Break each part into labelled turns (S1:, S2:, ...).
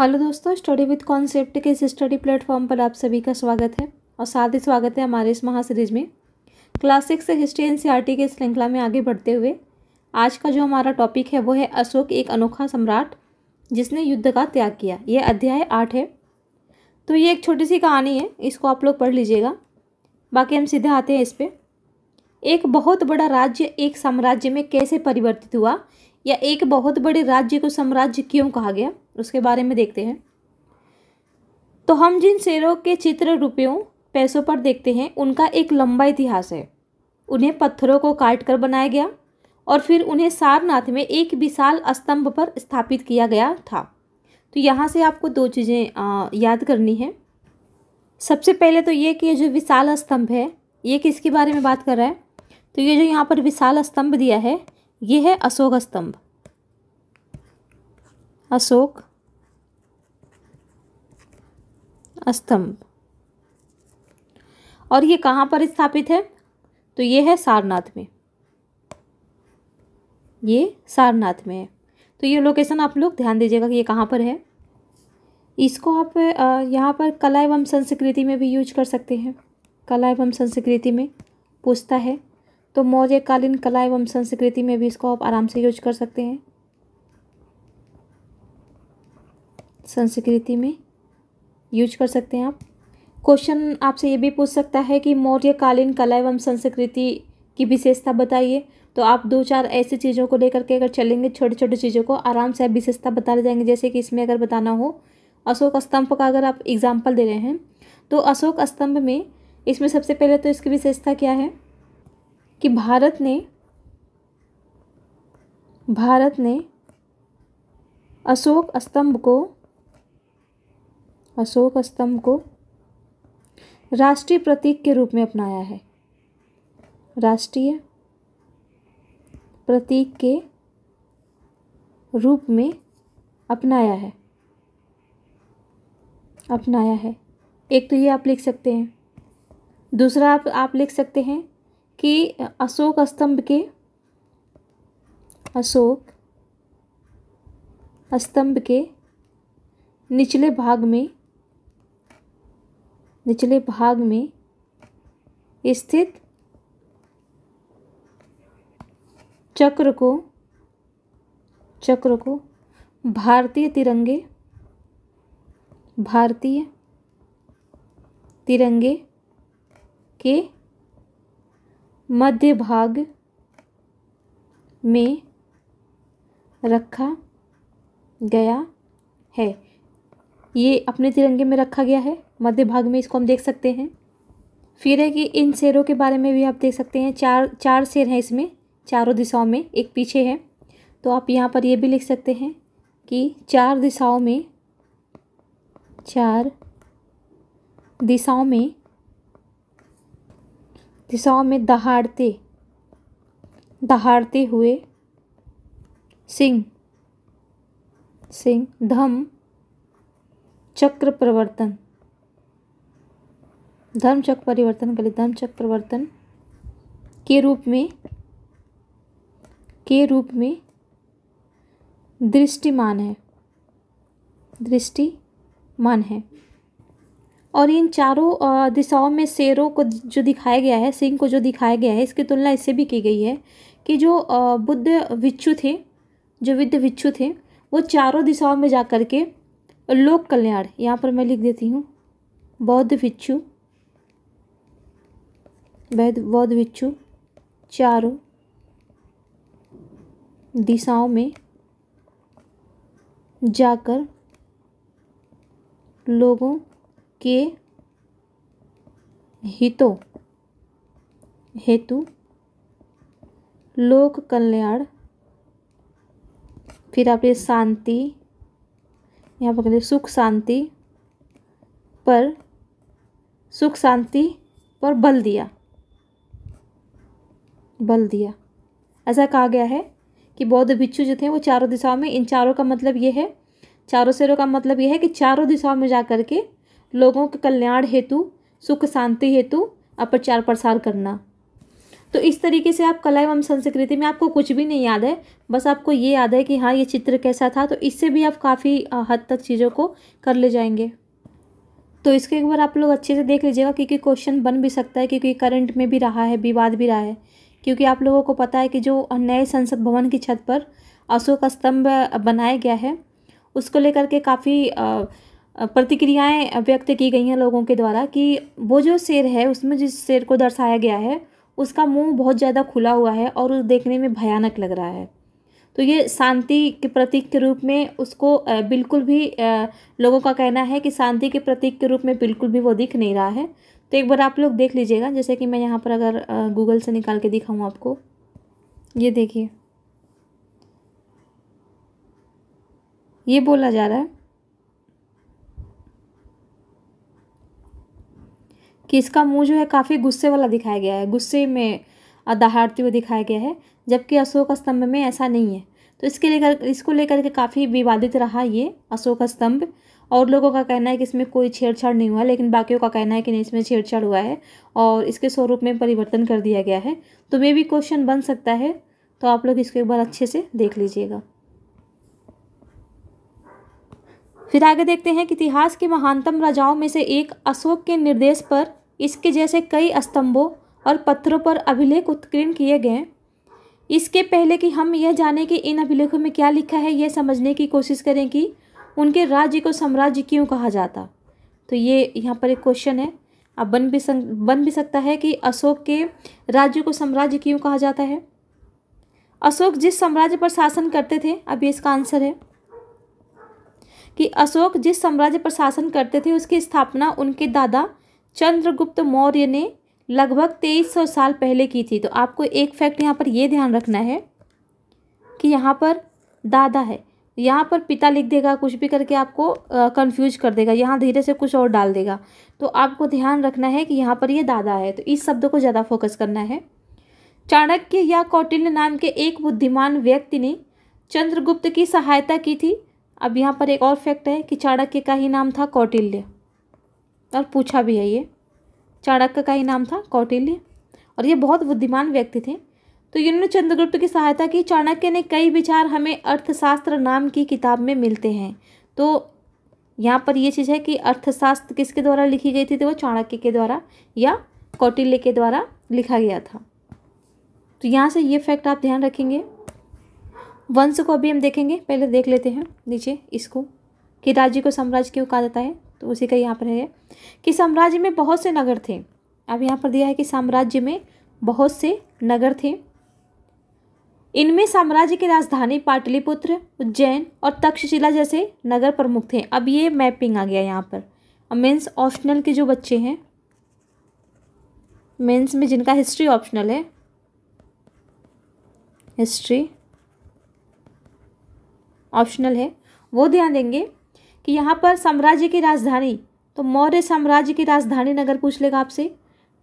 S1: hello दोस्तों study with concept के इस स्टडी प्लेटफॉर्म पर आप सभी का स्वागत है और साथ ही स्वागत है हमारे इस महासीरीज में क्लास से हिस्ट्री एन टी के श्रृंखला में आगे बढ़ते हुए आज का जो हमारा टॉपिक है वो है अशोक एक अनोखा सम्राट जिसने युद्ध का त्याग किया ये अध्याय आठ है तो ये एक छोटी सी कहानी है इसको आप लोग पढ़ लीजिएगा बाकी हम सीधे आते हैं इस पर एक बहुत बड़ा राज्य एक साम्राज्य में कैसे परिवर्तित हुआ या एक बहुत बड़े राज्य को साम्राज्य क्यों कहा गया उसके बारे में देखते हैं तो हम जिन शेरों के चित्र रुपयों पैसों पर देखते हैं उनका एक लंबा इतिहास है उन्हें पत्थरों को काट कर बनाया गया और फिर उन्हें सारनाथ में एक विशाल स्तंभ पर स्थापित किया गया था तो यहाँ से आपको दो चीज़ें याद करनी है सबसे पहले तो ये कि ये जो विशाल स्तंभ है ये किसके बारे में बात कर रहा है तो ये जो यहाँ पर विशाल स्तंभ दिया है ये है अशोक स्तंभ अशोक स्तंभ और ये कहाँ पर स्थापित है तो ये है सारनाथ में ये सारनाथ में है तो ये लोकेशन आप लोग ध्यान दीजिएगा कि ये कहाँ पर है इसको आप यहाँ पर कला एवं संस्कृति में भी यूज कर सकते हैं कला एवं संस्कृति में पूछता है तो मौर्यकालीन कला एवं संस्कृति में भी इसको आप आराम से यूज कर सकते हैं संस्कृति में यूज कर सकते हैं आप क्वेश्चन आपसे ये भी पूछ सकता है कि मौर्यकालीन कला एवं संस्कृति की विशेषता बताइए तो आप दो चार ऐसी चीज़ों को लेकर के अगर चलेंगे छोटे छोटे चीज़ों को आराम से आप विशेषता बता जाएंगे जैसे कि इसमें अगर बताना हो अशोक स्तंभ का अगर आप एग्जाम्पल दे रहे हैं तो अशोक स्तंभ में इसमें सबसे पहले तो इसकी विशेषता क्या है कि भारत ने भारत ने अशोक स्तंभ को अशोक स्तंभ को राष्ट्रीय प्रतीक के रूप में अपनाया है राष्ट्रीय प्रतीक के रूप में अपनाया है अपनाया है एक तो ये आप लिख सकते हैं दूसरा आप आप लिख सकते हैं कि अशोक स्तंभ के अशोक स्तंभ के निचले भाग में निचले भाग में स्थित चक्र को चक्र को भारतीय तिरंगे भारतीय तिरंगे के मध्य भाग में रखा गया है ये अपने तिरंगे में रखा गया है मध्य भाग में इसको हम देख सकते हैं फिर है कि इन शेरों के बारे में भी आप देख सकते हैं चार चार शेर हैं इसमें चारों दिशाओं में एक पीछे है तो आप यहाँ पर ये भी लिख सकते हैं कि चार दिशाओं में चार दिशाओं में दिशाओं में दहाड़ते दहाड़ते हुए सिंह सिंह धम चक्र प्रवर्तन धर्म चक्र परिवर्तन के लिए धर्म चक्र प्रवर्तन के रूप में के रूप में दृष्टिमान है दृष्टिमान है और इन चारों दिशाओं में शेरों को जो दिखाया गया है सिंह को जो दिखाया गया है इसकी तुलना इससे भी की गई है कि जो बुद्ध भिक्षु थे जो विद्ध भिक्षु थे वो चारों दिशाओं में जा कर के लोक कल्याण यहाँ पर मैं लिख देती हूँ बौद्ध भिक्षु वैध बौद्ध भिक्षु चारों दिशाओं में जाकर लोगों के हितों हेतु लोक कल्याण फिर आप ये शांति यहाँ पर सुख शांति पर सुख शांति पर बल दिया बल दिया ऐसा कहा गया है कि बौद्ध भिक्षु जो थे वो चारों दिशाओं में इन चारों का मतलब ये है चारों सिरों का मतलब ये है कि चारों दिशाओं में जा कर के लोगों के कल्याण हेतु सुख शांति हेतु अप्रचार प्रसार करना तो इस तरीके से आप कला एवं संस्कृति में आपको कुछ भी नहीं याद है बस आपको ये याद है कि हाँ ये चित्र कैसा था तो इससे भी आप काफ़ी हद तक चीज़ों को कर ले जाएंगे तो इसके एक बार आप लोग अच्छे से देख लीजिएगा क्योंकि क्वेश्चन बन भी सकता है क्योंकि करंट में भी रहा है विवाद भी रहा है क्योंकि आप लोगों को पता है कि जो नए संसद भवन की छत पर अशोक स्तंभ बनाया गया है उसको लेकर के काफ़ी प्रतिक्रियाएं व्यक्त की गई हैं लोगों के द्वारा कि वो जो शेर है उसमें जिस शेर को दर्शाया गया है उसका मुंह बहुत ज़्यादा खुला हुआ है और उस देखने में भयानक लग रहा है तो ये शांति के प्रतीक के रूप में उसको बिल्कुल भी लोगों का कहना है कि शांति के प्रतीक के रूप में बिल्कुल भी वो दिख नहीं रहा है तो एक बार आप लोग देख लीजिएगा जैसे कि मैं यहाँ पर अगर गूगल से निकाल के दिखाऊँ आपको ये देखिए ये बोला जा रहा है कि इसका मुंह जो है काफ़ी गुस्से वाला दिखाया गया है गुस्से में दहाड़ते हुए दिखाया गया है जबकि अशोक स्तंभ में ऐसा नहीं है तो इसके लेकर इसको लेकर के काफ़ी विवादित रहा ये अशोक स्तंभ और लोगों का कहना है कि इसमें कोई छेड़छाड़ नहीं हुआ लेकिन बाकियों का कहना है कि नहीं इसमें छेड़छाड़ हुआ है और इसके स्वरूप में परिवर्तन कर दिया गया है तो मे भी क्वेश्चन बन सकता है तो आप लोग इसको एक बार अच्छे से देख लीजिएगा फिर आगे देखते हैं कि इतिहास के महानतम राजाओं में से एक अशोक के निर्देश पर इसके जैसे कई स्तंभों और पत्थरों पर अभिलेख उत्कीर्ण किए गए इसके पहले कि हम यह जानें कि इन अभिलेखों में क्या लिखा है यह समझने की कोशिश करें कि उनके राज्य को साम्राज्य क्यों कहा जाता तो ये यहाँ पर एक क्वेश्चन है अब बन भी सक बन भी सकता है कि अशोक के राज्य को साम्राज्य क्यों कहा जाता है अशोक जिस साम्राज्य पर शासन करते थे अब इसका आंसर है कि अशोक जिस साम्राज्य पर शासन करते थे उसकी स्थापना उनके दादा चंद्रगुप्त मौर्य ने लगभग तेईस सौ साल पहले की थी तो आपको एक फैक्ट यहाँ पर ये ध्यान रखना है कि यहाँ पर दादा है यहाँ पर पिता लिख देगा कुछ भी करके आपको कंफ्यूज कर देगा यहाँ धीरे से कुछ और डाल देगा तो आपको ध्यान रखना है कि यहाँ पर ये दादा है तो इस शब्द को ज़्यादा फोकस करना है चाणक्य या कौटिल्य नाम के एक बुद्धिमान व्यक्ति ने चंद्रगुप्त की सहायता की थी अब यहाँ पर एक और फैक्ट है कि चाणक्य का ही नाम था कौटिल्य और पूछा भी है ये चाणक्य का ही नाम था कौटिल्य और ये बहुत बुद्धिमान व्यक्ति थे तो इन्होंने चंद्रगुप्त की सहायता की चाणक्य ने कई विचार हमें अर्थशास्त्र नाम की किताब में मिलते हैं तो यहाँ पर ये चीज़ है कि अर्थशास्त्र किसके द्वारा लिखी गई थी तो वो चाणक्य के द्वारा या कौटिल्य के द्वारा लिखा गया था तो यहाँ से ये फैक्ट आप ध्यान रखेंगे वंश को अभी हम देखेंगे पहले देख लेते हैं नीचे इसको कि राज्य को साम्राज्य क्यों कहा जाता है तो उसी का यहाँ पर है कि साम्राज्य में बहुत से नगर थे अब यहाँ पर दिया है कि साम्राज्य में बहुत से नगर थे इनमें साम्राज्य की राजधानी पाटलिपुत्र उज्जैन और तक्षशिला जैसे नगर प्रमुख थे अब ये मैपिंग आ गया यहाँ पर अब मेंस ऑप्शनल के जो बच्चे हैं मेंस में जिनका हिस्ट्री ऑप्शनल है हिस्ट्री ऑप्शनल है वो ध्यान देंगे कि यहाँ पर साम्राज्य की राजधानी तो मौर्य साम्राज्य की राजधानी नगर पूछ लेगा आपसे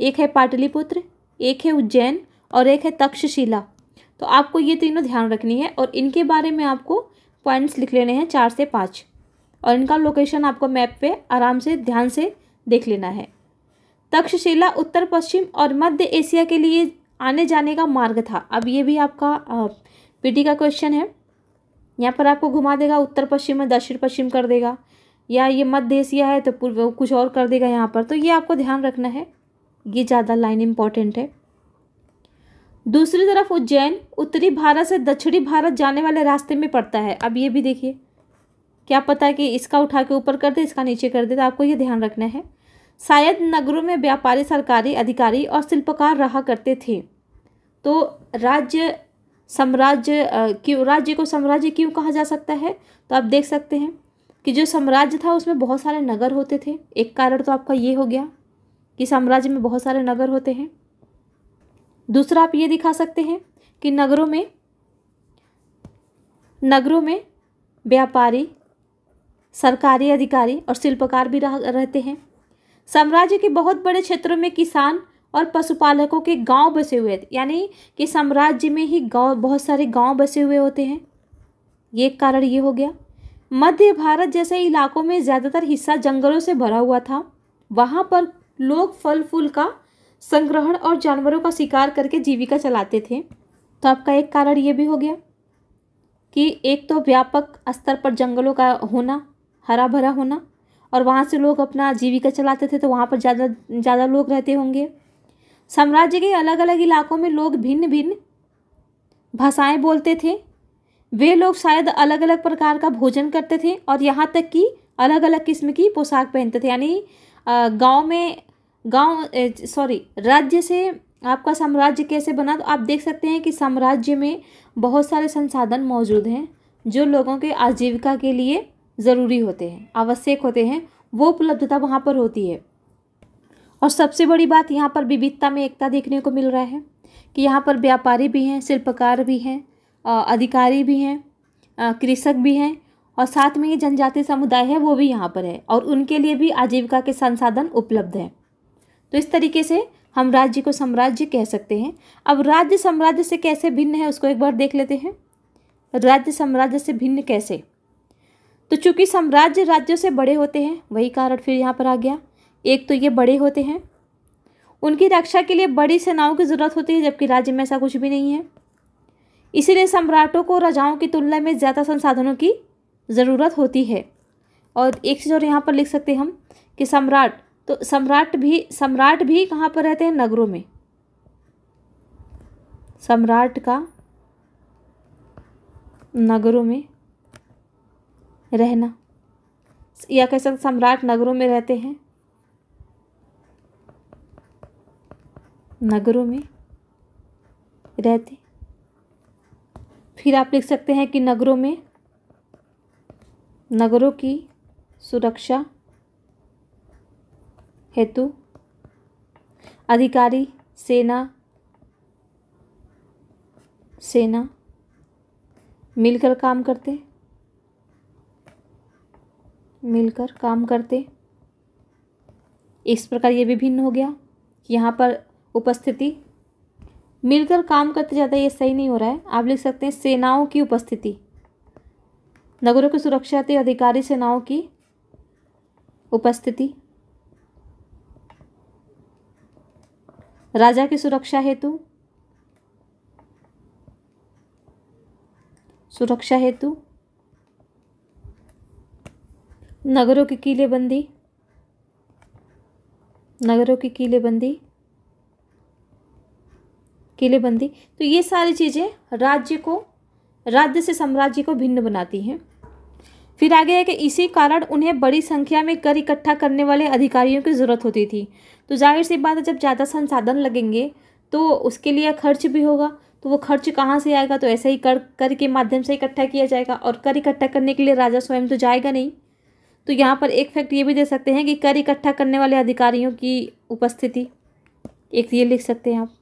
S1: एक है पाटलिपुत्र एक है उज्जैन और एक है तक्षशिला तो आपको ये तीनों ध्यान रखनी है और इनके बारे में आपको पॉइंट्स लिख लेने हैं चार से पाँच और इनका लोकेशन आपको मैप पे आराम से ध्यान से देख लेना है तक्षशिला उत्तर पश्चिम और मध्य एशिया के लिए आने जाने का मार्ग था अब ये भी आपका पी का क्वेश्चन है यहाँ पर आपको घुमा देगा उत्तर पश्चिम में दक्षिण पश्चिम कर देगा या ये मध्य एशिया है तो पूर्व कुछ और कर देगा यहाँ पर तो ये आपको ध्यान रखना है ये ज़्यादा लाइन इम्पॉर्टेंट है दूसरी तरफ उज्जैन उत्तरी भारत से दक्षिणी भारत जाने वाले रास्ते में पड़ता है अब ये भी देखिए क्या पता है कि इसका उठा के ऊपर कर दे इसका नीचे कर दे तो आपको ये ध्यान रखना है शायद नगरों में व्यापारी सरकारी अधिकारी और शिल्पकार रहा करते थे तो राज्य साम्राज्य क्यों राज्य को साम्राज्य क्यों कहा जा सकता है तो आप देख सकते हैं कि जो साम्राज्य था उसमें बहुत सारे नगर होते थे एक कारण तो आपका ये हो गया कि साम्राज्य में बहुत सारे नगर होते हैं दूसरा आप ये दिखा सकते हैं कि नगरों में नगरों में व्यापारी सरकारी अधिकारी और शिल्पकार भी रहते हैं साम्राज्य के बहुत बड़े क्षेत्रों में किसान और पशुपालकों के गांव बसे हुए थे यानी कि साम्राज्य में ही गांव बहुत सारे गांव बसे हुए होते हैं ये कारण ये हो गया मध्य भारत जैसे इलाकों में ज़्यादातर हिस्सा जंगलों से भरा हुआ था वहाँ पर लोग फल फूल का संग्रहण और जानवरों का शिकार करके जीविका चलाते थे तो आपका एक कारण ये भी हो गया कि एक तो व्यापक स्तर पर जंगलों का होना हरा भरा होना और वहाँ से लोग अपना जीविका चलाते थे तो वहाँ पर ज़्यादा ज़्यादा लोग रहते होंगे साम्राज्य के अलग अलग इलाकों में लोग भिन्न भिन्न भाषाएं बोलते थे वे लोग शायद अलग अलग प्रकार का भोजन करते थे और यहाँ तक कि अलग अलग किस्म की पोशाक पहनते थे यानी गांव में गांव सॉरी राज्य से आपका साम्राज्य कैसे बना तो आप देख सकते हैं कि साम्राज्य में बहुत सारे संसाधन मौजूद हैं जो लोगों के आजीविका के लिए ज़रूरी होते हैं आवश्यक होते हैं वो उपलब्धता वहाँ पर होती है और सबसे बड़ी बात यहाँ पर विविधता में एकता देखने को मिल रहा है कि यहाँ पर व्यापारी भी हैं शिल्पकार भी हैं अधिकारी भी हैं कृषक भी हैं और साथ में ये जनजाति समुदाय है वो भी यहाँ पर है और उनके लिए भी आजीविका के संसाधन उपलब्ध हैं तो इस तरीके से हम राज्य को साम्राज्य कह सकते हैं अब राज्य साम्राज्य से कैसे भिन्न है उसको एक बार देख लेते हैं राज्य साम्राज्य से भिन्न कैसे तो चूंकि साम्राज्य राज्यों से बड़े होते हैं वही कारण फिर यहाँ पर आ गया एक तो ये बड़े होते हैं उनकी रक्षा के लिए बड़ी सेनाओं की ज़रूरत होती है जबकि राज्य में ऐसा कुछ भी नहीं है इसीलिए सम्राटों को राजाओं की तुलना में ज़्यादा संसाधनों की ज़रूरत होती है और एक चीज़ और यहाँ पर लिख सकते हैं हम कि सम्राट तो सम्राट भी सम्राट भी कहाँ पर रहते हैं नगरों में सम्राट का नगरों में रहना या कह सकते सम्राट नगरों में रहते हैं नगरों में रहते फिर आप लिख सकते हैं कि नगरों में नगरों की सुरक्षा हेतु अधिकारी सेना सेना मिलकर काम करते मिलकर काम करते इस प्रकार ये विभिन्न हो गया यहाँ पर उपस्थिति मिलकर काम करते ज़्यादा ये सही नहीं हो रहा है आप लिख सकते हैं सेनाओं की उपस्थिति नगरों की सुरक्षा थे अधिकारी सेनाओं की उपस्थिति राजा की सुरक्षा हेतु सुरक्षा हेतु नगरों की किलेबंदी नगरों की किलेबंदी किलेबंदी तो ये सारी चीज़ें राज्य को राज्य से साम्राज्य को भिन्न बनाती हैं फिर आगे है कि इसी कारण उन्हें बड़ी संख्या में कर इकट्ठा करने वाले अधिकारियों की ज़रूरत होती थी तो जाहिर सी बात है जब ज़्यादा संसाधन लगेंगे तो उसके लिए खर्च भी होगा तो वो खर्च कहाँ से आएगा तो ऐसे ही कर कर के माध्यम से इकट्ठा किया जाएगा और कर इकट्ठा करने के लिए राजा स्वयं तो जाएगा नहीं तो यहाँ पर एक फैक्ट ये भी दे सकते हैं कि कर इकट्ठा करने वाले अधिकारियों की उपस्थिति एक ये लिख सकते हैं आप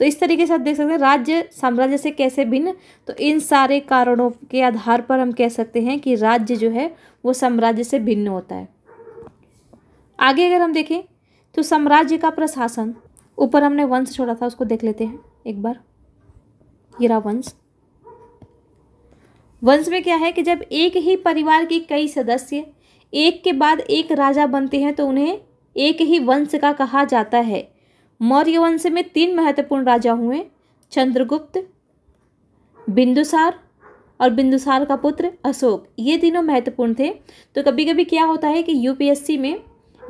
S1: तो इस तरीके से आप देख सकते हैं राज्य साम्राज्य से कैसे भिन्न तो इन सारे कारणों के आधार पर हम कह सकते हैं कि राज्य जो है वो साम्राज्य से भिन्न होता है आगे अगर हम देखें तो साम्राज्य का प्रशासन ऊपर हमने वंश छोड़ा था उसको देख लेते हैं एक बार गिरा वंश वंश में क्या है कि जब एक ही परिवार के कई सदस्य एक के बाद एक राजा बनते हैं तो उन्हें एक ही वंश का कहा जाता है मौर्य वंश में तीन महत्वपूर्ण राजा हुए चंद्रगुप्त बिंदुसार और बिंदुसार का पुत्र अशोक ये तीनों महत्वपूर्ण थे तो कभी कभी क्या होता है कि यूपीएससी में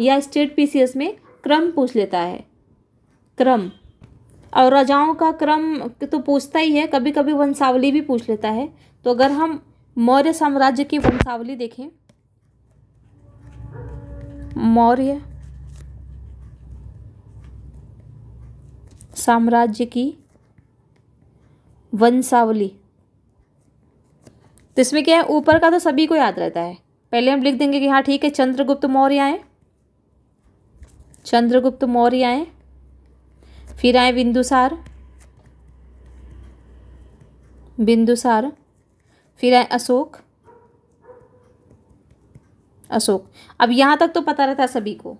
S1: या स्टेट पीसीएस में क्रम पूछ लेता है क्रम और राजाओं का क्रम तो पूछता ही है कभी कभी वंशावली भी पूछ लेता है तो अगर हम मौर्य साम्राज्य की वंशावली देखें मौर्य साम्राज्य की वंशावली तो इसमें क्या है ऊपर का तो सभी को याद रहता है पहले हम लिख देंगे कि हाँ ठीक है चंद्रगुप्त मौर्य आए चंद्रगुप्त मौर्य आए फिर आए बिंदुसार बिंदुसार फिर आए अशोक अशोक अब यहाँ तक तो पता रहता है सभी को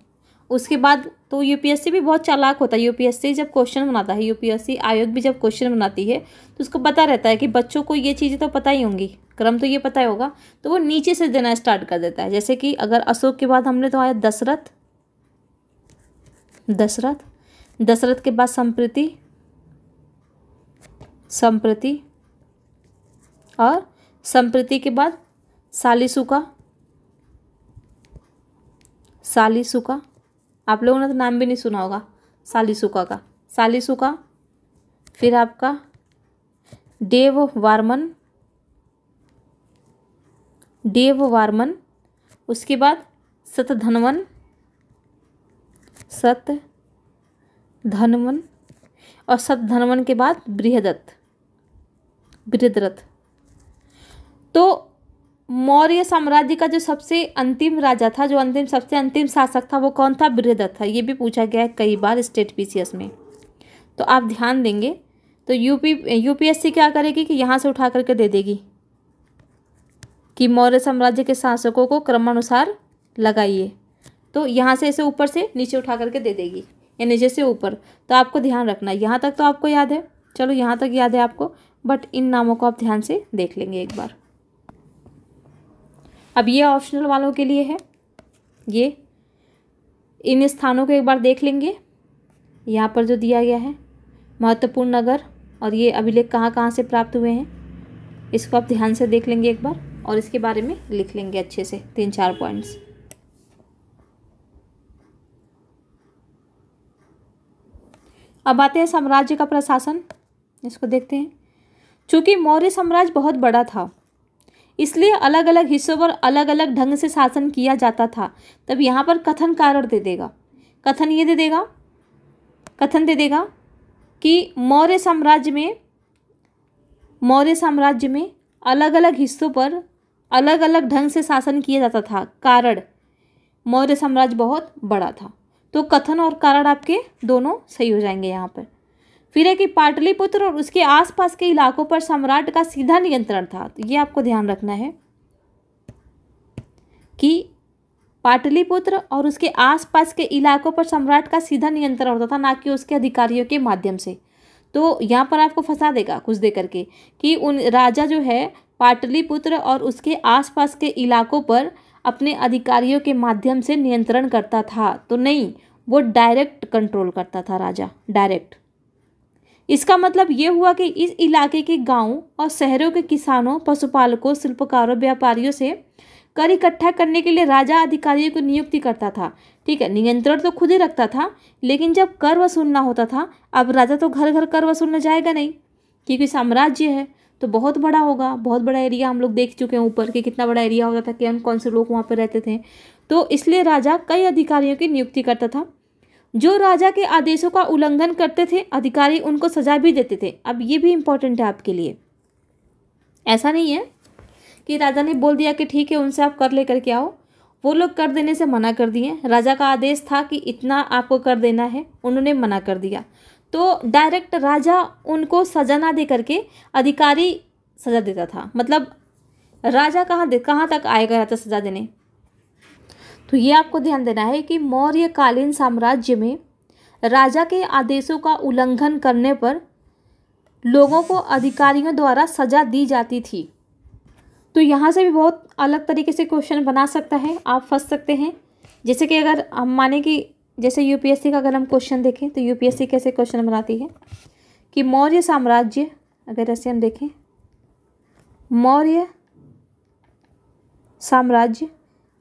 S1: उसके बाद तो यूपीएससी भी बहुत चालाक होता है यूपीएससी जब क्वेश्चन बनाता है यूपीएससी आयोग भी जब क्वेश्चन बनाती है तो उसको पता रहता है कि बच्चों को ये चीज़ें तो पता ही होंगी क्रम तो ये पता ही होगा तो वो नीचे से देना स्टार्ट कर देता है जैसे कि अगर अशोक के बाद हमने तो आया दशरथ दशरथ दशरथ के बाद संप्रति संप्रति और संप्रति के बाद सालिसुका सालिसुका आप लोगों ने तो नाम भी नहीं सुना होगा सुखा का सुखा फिर आपका डेव वार्मन डेव वार्मन उसके बाद सत धनवन सत धनवन और सत धनवन के बाद बृहदत्त बृहदरथ तो मौर्य साम्राज्य का जो सबसे अंतिम राजा था जो अंतिम सबसे अंतिम शासक था वो कौन था बृहदत्त था ये भी पूछा गया है कई बार स्टेट पीसीएस में तो आप ध्यान देंगे तो यूपी यूपीएससी क्या करेगी कि यहाँ से उठा करके दे देगी कि मौर्य साम्राज्य के शासकों को क्रमानुसार लगाइए तो यहाँ से इसे ऊपर से नीचे उठा करके दे देगी या नीचे से ऊपर तो आपको ध्यान रखना है यहाँ तक तो आपको याद है चलो यहाँ तक याद है आपको बट इन नामों को आप ध्यान से देख लेंगे एक बार अब ये ऑप्शनल वालों के लिए है ये इन स्थानों को एक बार देख लेंगे यहाँ पर जो दिया गया है महत्वपूर्ण नगर और ये अभिलेख कहाँ कहाँ से प्राप्त हुए हैं इसको आप ध्यान से देख लेंगे एक बार और इसके बारे में लिख लेंगे अच्छे से तीन चार पॉइंट्स अब आते हैं साम्राज्य का प्रशासन इसको देखते हैं चूँकि मौर्य साम्राज्य बहुत बड़ा था इसलिए अलग अलग हिस्सों पर अलग अलग ढंग से शासन किया जाता था तब यहाँ पर कथन कारण दे देगा कथन ये दे देगा कथन दे देगा कि मौर्य साम्राज्य में मौर्य साम्राज्य में अलग अलग हिस्सों पर अलग अलग ढंग से शासन किया जाता था कारण मौर्य साम्राज्य बहुत बड़ा था तो कथन और कारण आपके दोनों सही हो जाएंगे यहाँ पर फिर है कि पाटलिपुत्र और उसके आसपास के इलाकों पर सम्राट का सीधा नियंत्रण था तो ये आपको ध्यान रखना है कि पाटलिपुत्र और उसके आसपास के इलाकों पर सम्राट का सीधा नियंत्रण होता था ना कि उसके अधिकारियों के माध्यम से तो यहाँ पर आपको फंसा देगा कुछ दे करके कि उन राजा जो है पाटलिपुत्र और उसके आसपास के इलाकों पर अपने अधिकारियों के माध्यम से नियंत्रण करता था तो नहीं वो डायरेक्ट कंट्रोल करता था राजा डायरेक्ट इसका मतलब ये हुआ कि इस इलाके के गाँव और शहरों के किसानों पशुपालकों शिल्पकारों व्यापारियों से कर इकट्ठा करने के लिए राजा अधिकारियों को नियुक्ति करता था ठीक है नियंत्रण तो खुद ही रखता था लेकिन जब कर वसूलना होता था अब राजा तो घर घर कर वसूलने जाएगा नहीं क्योंकि साम्राज्य है तो बहुत बड़ा होगा बहुत बड़ा एरिया हम लोग देख चुके हैं ऊपर कि कितना बड़ा एरिया होता था कि कौन से लोग वहाँ पर रहते थे तो इसलिए राजा कई अधिकारियों की नियुक्ति करता था जो राजा के आदेशों का उल्लंघन करते थे अधिकारी उनको सजा भी देते थे अब ये भी इम्पोर्टेंट है आपके लिए ऐसा नहीं है कि राजा ने बोल दिया कि ठीक है उनसे आप कर ले करके आओ वो लोग कर देने से मना कर दिए राजा का आदेश था कि इतना आपको कर देना है उन्होंने मना कर दिया तो डायरेक्ट राजा उनको सजा ना दे करके अधिकारी सजा देता था मतलब राजा कहाँ दे कहाँ तक आएगा राजा सजा देने तो ये आपको ध्यान देना है कि मौर्यकालीन साम्राज्य में राजा के आदेशों का उल्लंघन करने पर लोगों को अधिकारियों द्वारा सजा दी जाती थी तो यहाँ से भी बहुत अलग तरीके से क्वेश्चन बना सकता है आप फंस सकते हैं जैसे कि अगर हम माने कि जैसे यूपीएससी का अगर हम क्वेश्चन देखें तो यूपीएससी कैसे क्वेश्चन बनाती है कि मौर्य साम्राज्य अगर ऐसे हम देखें मौर्य साम्राज्य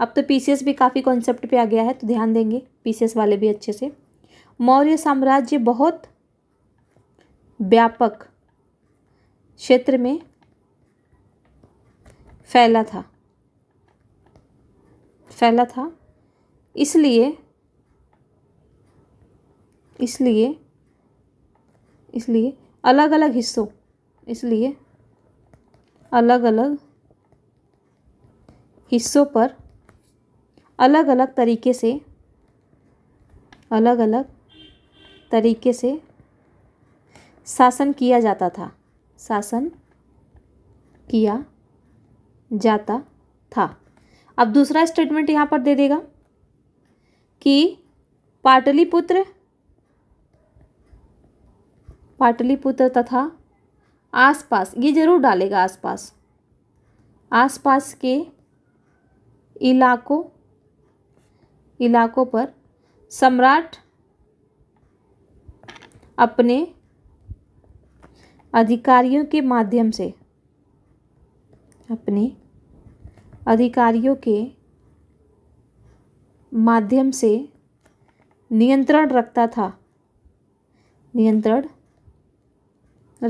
S1: अब तो पी भी काफ़ी कॉन्सेप्ट पे आ गया है तो ध्यान देंगे पी वाले भी अच्छे से मौर्य साम्राज्य बहुत व्यापक क्षेत्र में फैला था फैला था इसलिए इसलिए इसलिए अलग अलग हिस्सों इसलिए अलग अलग हिस्सों पर अलग अलग तरीके से अलग अलग तरीके से शासन किया जाता था शासन किया जाता था अब दूसरा स्टेटमेंट यहाँ पर दे देगा कि पाटलिपुत्र पाटलिपुत्र तथा आसपास ये जरूर डालेगा आसपास आसपास के इलाकों इलाकों पर सम्राट अपने अधिकारियों के माध्यम से अपने अधिकारियों के माध्यम से नियंत्रण रखता था नियंत्रण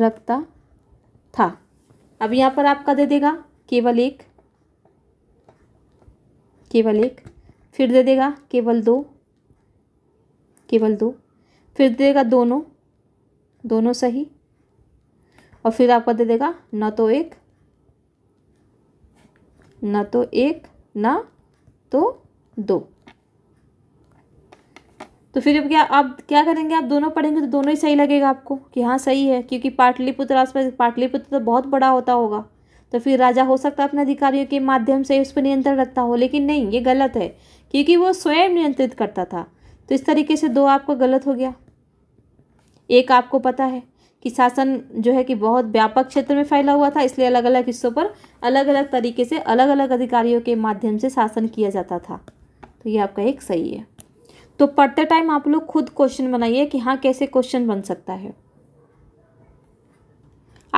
S1: रखता था अब यहाँ पर आपका दे देगा केवल एक केवल एक फिर दे देगा केवल दो केवल दो फिर दे देगा दोनों दोनों सही और फिर आपका दे देगा न तो एक न तो एक ना तो दो तो फिर अब क्या आप क्या करेंगे आप दोनों पढ़ेंगे तो दोनों ही सही लगेगा आपको कि हाँ सही है क्योंकि पाटलिपुत्र आसपास पाटलिपुत्र तो बहुत बड़ा होता होगा तो फिर राजा हो सकता है अपने अधिकारियों के माध्यम से उस पर नियंत्रण रखता हो लेकिन नहीं ये गलत है क्योंकि वो स्वयं नियंत्रित करता था तो इस तरीके से दो आपका गलत हो गया एक आपको पता है कि शासन जो है कि बहुत व्यापक क्षेत्र में फैला हुआ था इसलिए अलग अलग हिस्सों पर अलग अलग तरीके से अलग अलग अधिकारियों के माध्यम से शासन किया जाता था तो ये आपका एक सही है तो पढ़ते टाइम आप लोग खुद क्वेश्चन बनाइए कि हाँ कैसे क्वेश्चन बन सकता है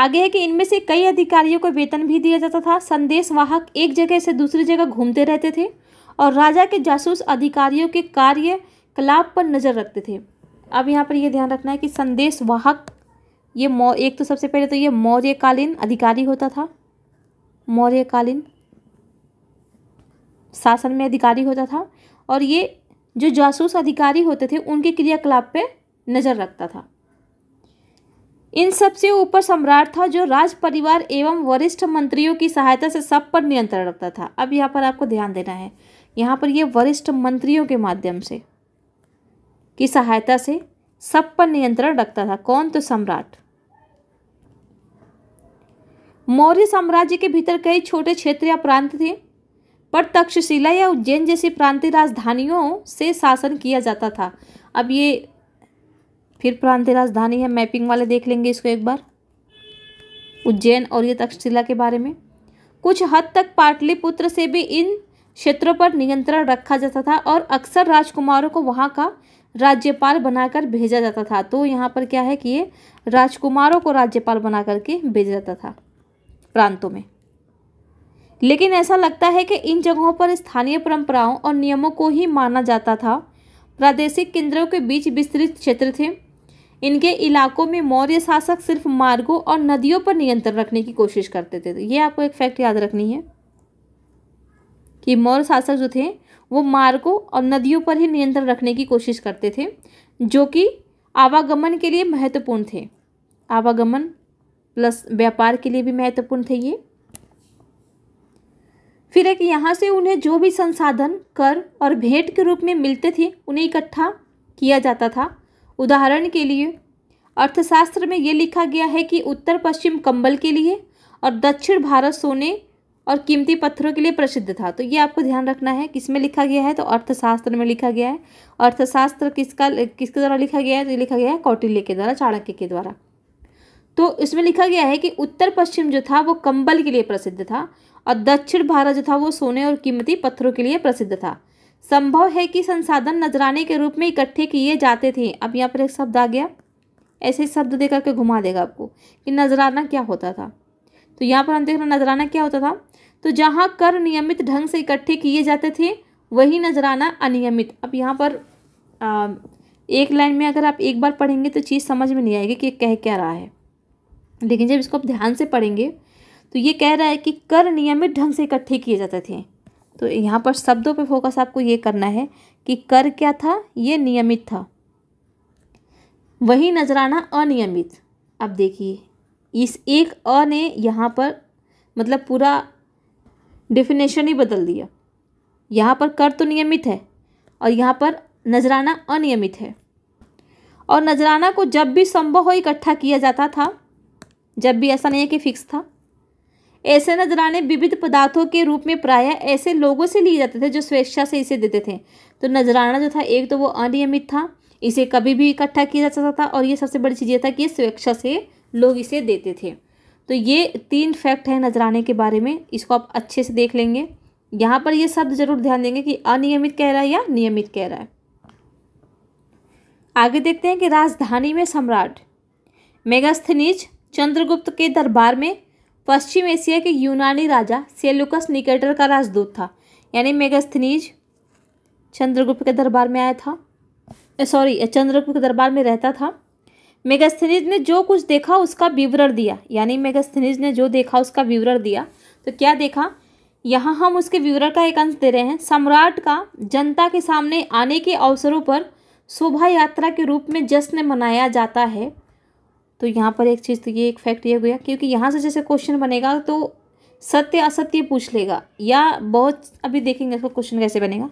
S1: आगे है कि इनमें से कई अधिकारियों को वेतन भी दिया जाता था संदेशवाहक एक जगह से दूसरी जगह घूमते रहते थे और राजा के जासूस अधिकारियों के कार्य कलाप पर नज़र रखते थे अब यहाँ पर यह ध्यान रखना है कि संदेश वाहक ये मौ एक तो सबसे पहले तो ये मौर्यकालीन अधिकारी होता था मौर्यकालीन शासन में अधिकारी होता था और ये जो जासूस अधिकारी होते थे उनके क्रियाकलाप पे नज़र रखता था इन सबसे ऊपर सम्राट था जो राज परिवार एवं वरिष्ठ मंत्रियों की सहायता से सब पर नियंत्रण रखता था अब यहाँ पर आपको ध्यान देना है यहाँ पर ये वरिष्ठ मंत्रियों के माध्यम से की सहायता से सब पर नियंत्रण रखता था कौन तो सम्राट मौर्य साम्राज्य के भीतर कई छोटे क्षेत्र या प्रांत थे पर तक्षशिला या उज्जैन जैसी प्रांतीय राजधानियों से शासन किया जाता था अब ये फिर प्रांतीय राजधानी है मैपिंग वाले देख लेंगे इसको एक बार उज्जैन और ये तक्षशिला के बारे में कुछ हद तक पाटलिपुत्र से भी इन क्षेत्रों पर नियंत्रण रखा जाता था और अक्सर राजकुमारों को वहाँ का राज्यपाल बनाकर भेजा जाता था तो यहाँ पर क्या है कि ये राजकुमारों को राज्यपाल बना करके भेजा जाता था प्रांतों में लेकिन ऐसा लगता है कि इन जगहों पर स्थानीय परंपराओं और नियमों को ही माना जाता था प्रादेशिक केंद्रों के बीच विस्तृत क्षेत्र थे इनके इलाकों में मौर्य शासक सिर्फ मार्गों और नदियों पर नियंत्रण रखने की कोशिश करते थे तो ये आपको एक फैक्ट याद रखनी है कि मौर्य शासक जो थे वो मार्गों और नदियों पर ही नियंत्रण रखने की कोशिश करते थे जो कि आवागमन के लिए महत्वपूर्ण थे आवागमन प्लस व्यापार के लिए भी महत्वपूर्ण थे ये फिर एक यहाँ से उन्हें जो भी संसाधन कर और भेंट के रूप में मिलते थे उन्हें इकट्ठा किया जाता था उदाहरण के लिए अर्थशास्त्र में ये लिखा गया है कि उत्तर पश्चिम कंबल के लिए और दक्षिण भारत सोने और कीमती पत्थरों के लिए प्रसिद्ध था तो ये आपको ध्यान रखना है किसमें लिखा गया है तो अर्थशास्त्र में लिखा गया है अर्थशास्त्र किसका किसके द्वारा लिखा गया है तो लिखा गया है कौटिल्य के द्वारा चाणक्य के द्वारा तो इसमें लिखा गया है कि उत्तर पश्चिम जो था वो कंबल के लिए प्रसिद्ध था और दक्षिण भारत जो था वो सोने और कीमती पत्थरों के लिए प्रसिद्ध था संभव है कि संसाधन नजराने के रूप में इकट्ठे किए जाते थे अब यहाँ पर एक शब्द आ गया ऐसे शब्द दे करके घुमा देगा आपको कि नजराना क्या होता था तो यहाँ पर हम देख रहे हैं नजराना क्या होता था तो जहाँ कर नियमित ढंग से इकट्ठे किए जाते थे वही नजराना अनियमित अब यहाँ पर आ, एक लाइन में अगर आप एक बार पढ़ेंगे तो चीज़ समझ में नहीं आएगी कि कह क्या रहा है लेकिन जब इसको आप ध्यान से पढ़ेंगे तो ये कह रहा है कि कर नियमित ढंग से इकट्ठे किए जाते थे तो यहाँ पर शब्दों पे फोकस आपको ये करना है कि कर क्या था ये नियमित था वही नजराना अनियमित अब देखिए इस एक अ ने यहाँ पर मतलब पूरा डेफिनेशन ही बदल दिया यहाँ पर कर तो नियमित है और यहाँ पर नजराना अनियमित है और नजराना को जब भी संभव हो इकट्ठा किया जाता था जब भी ऐसा नहीं है कि फिक्स था ऐसे नजराने विविध पदार्थों के रूप में प्राय ऐसे लोगों से लिए जाते थे जो स्वेच्छा से इसे देते थे तो नजराना जो था एक तो वो अनियमित था इसे कभी भी इकट्ठा किया जा सकता था और ये सबसे बड़ी चीज़ यह था कि ये स्वेच्छा से लोग इसे देते थे तो ये तीन फैक्ट हैं नजराने के बारे में इसको आप अच्छे से देख लेंगे यहाँ पर ये शब्द जरूर ध्यान देंगे कि अनियमित कह रहा है या नियमित कह रहा है आगे देखते हैं कि राजधानी में सम्राट मेगास्थनीज चंद्रगुप्त के दरबार में पश्चिम एशिया के यूनानी राजा सेलुकस निकेटर का राजदूत था यानी मेगास्थनीज चंद्रगुप्त के दरबार में आया था सॉरी चंद्रगुप्त के दरबार में रहता था मेगास्थनीज ने जो कुछ देखा उसका विवरण दिया यानी मेगास्थनीज ने जो देखा उसका विवरण दिया तो क्या देखा यहाँ हम उसके विवरण का एक अंश दे रहे हैं सम्राट का जनता के सामने आने के अवसरों पर शोभा यात्रा के रूप में जश्न मनाया जाता है तो यहाँ पर एक चीज़ तो ये एक फैक्ट ये हो गया क्योंकि यहाँ से जैसे क्वेश्चन बनेगा तो सत्य असत्य पूछ लेगा या बहुत अभी देखेंगे इसका क्वेश्चन कैसे बनेगा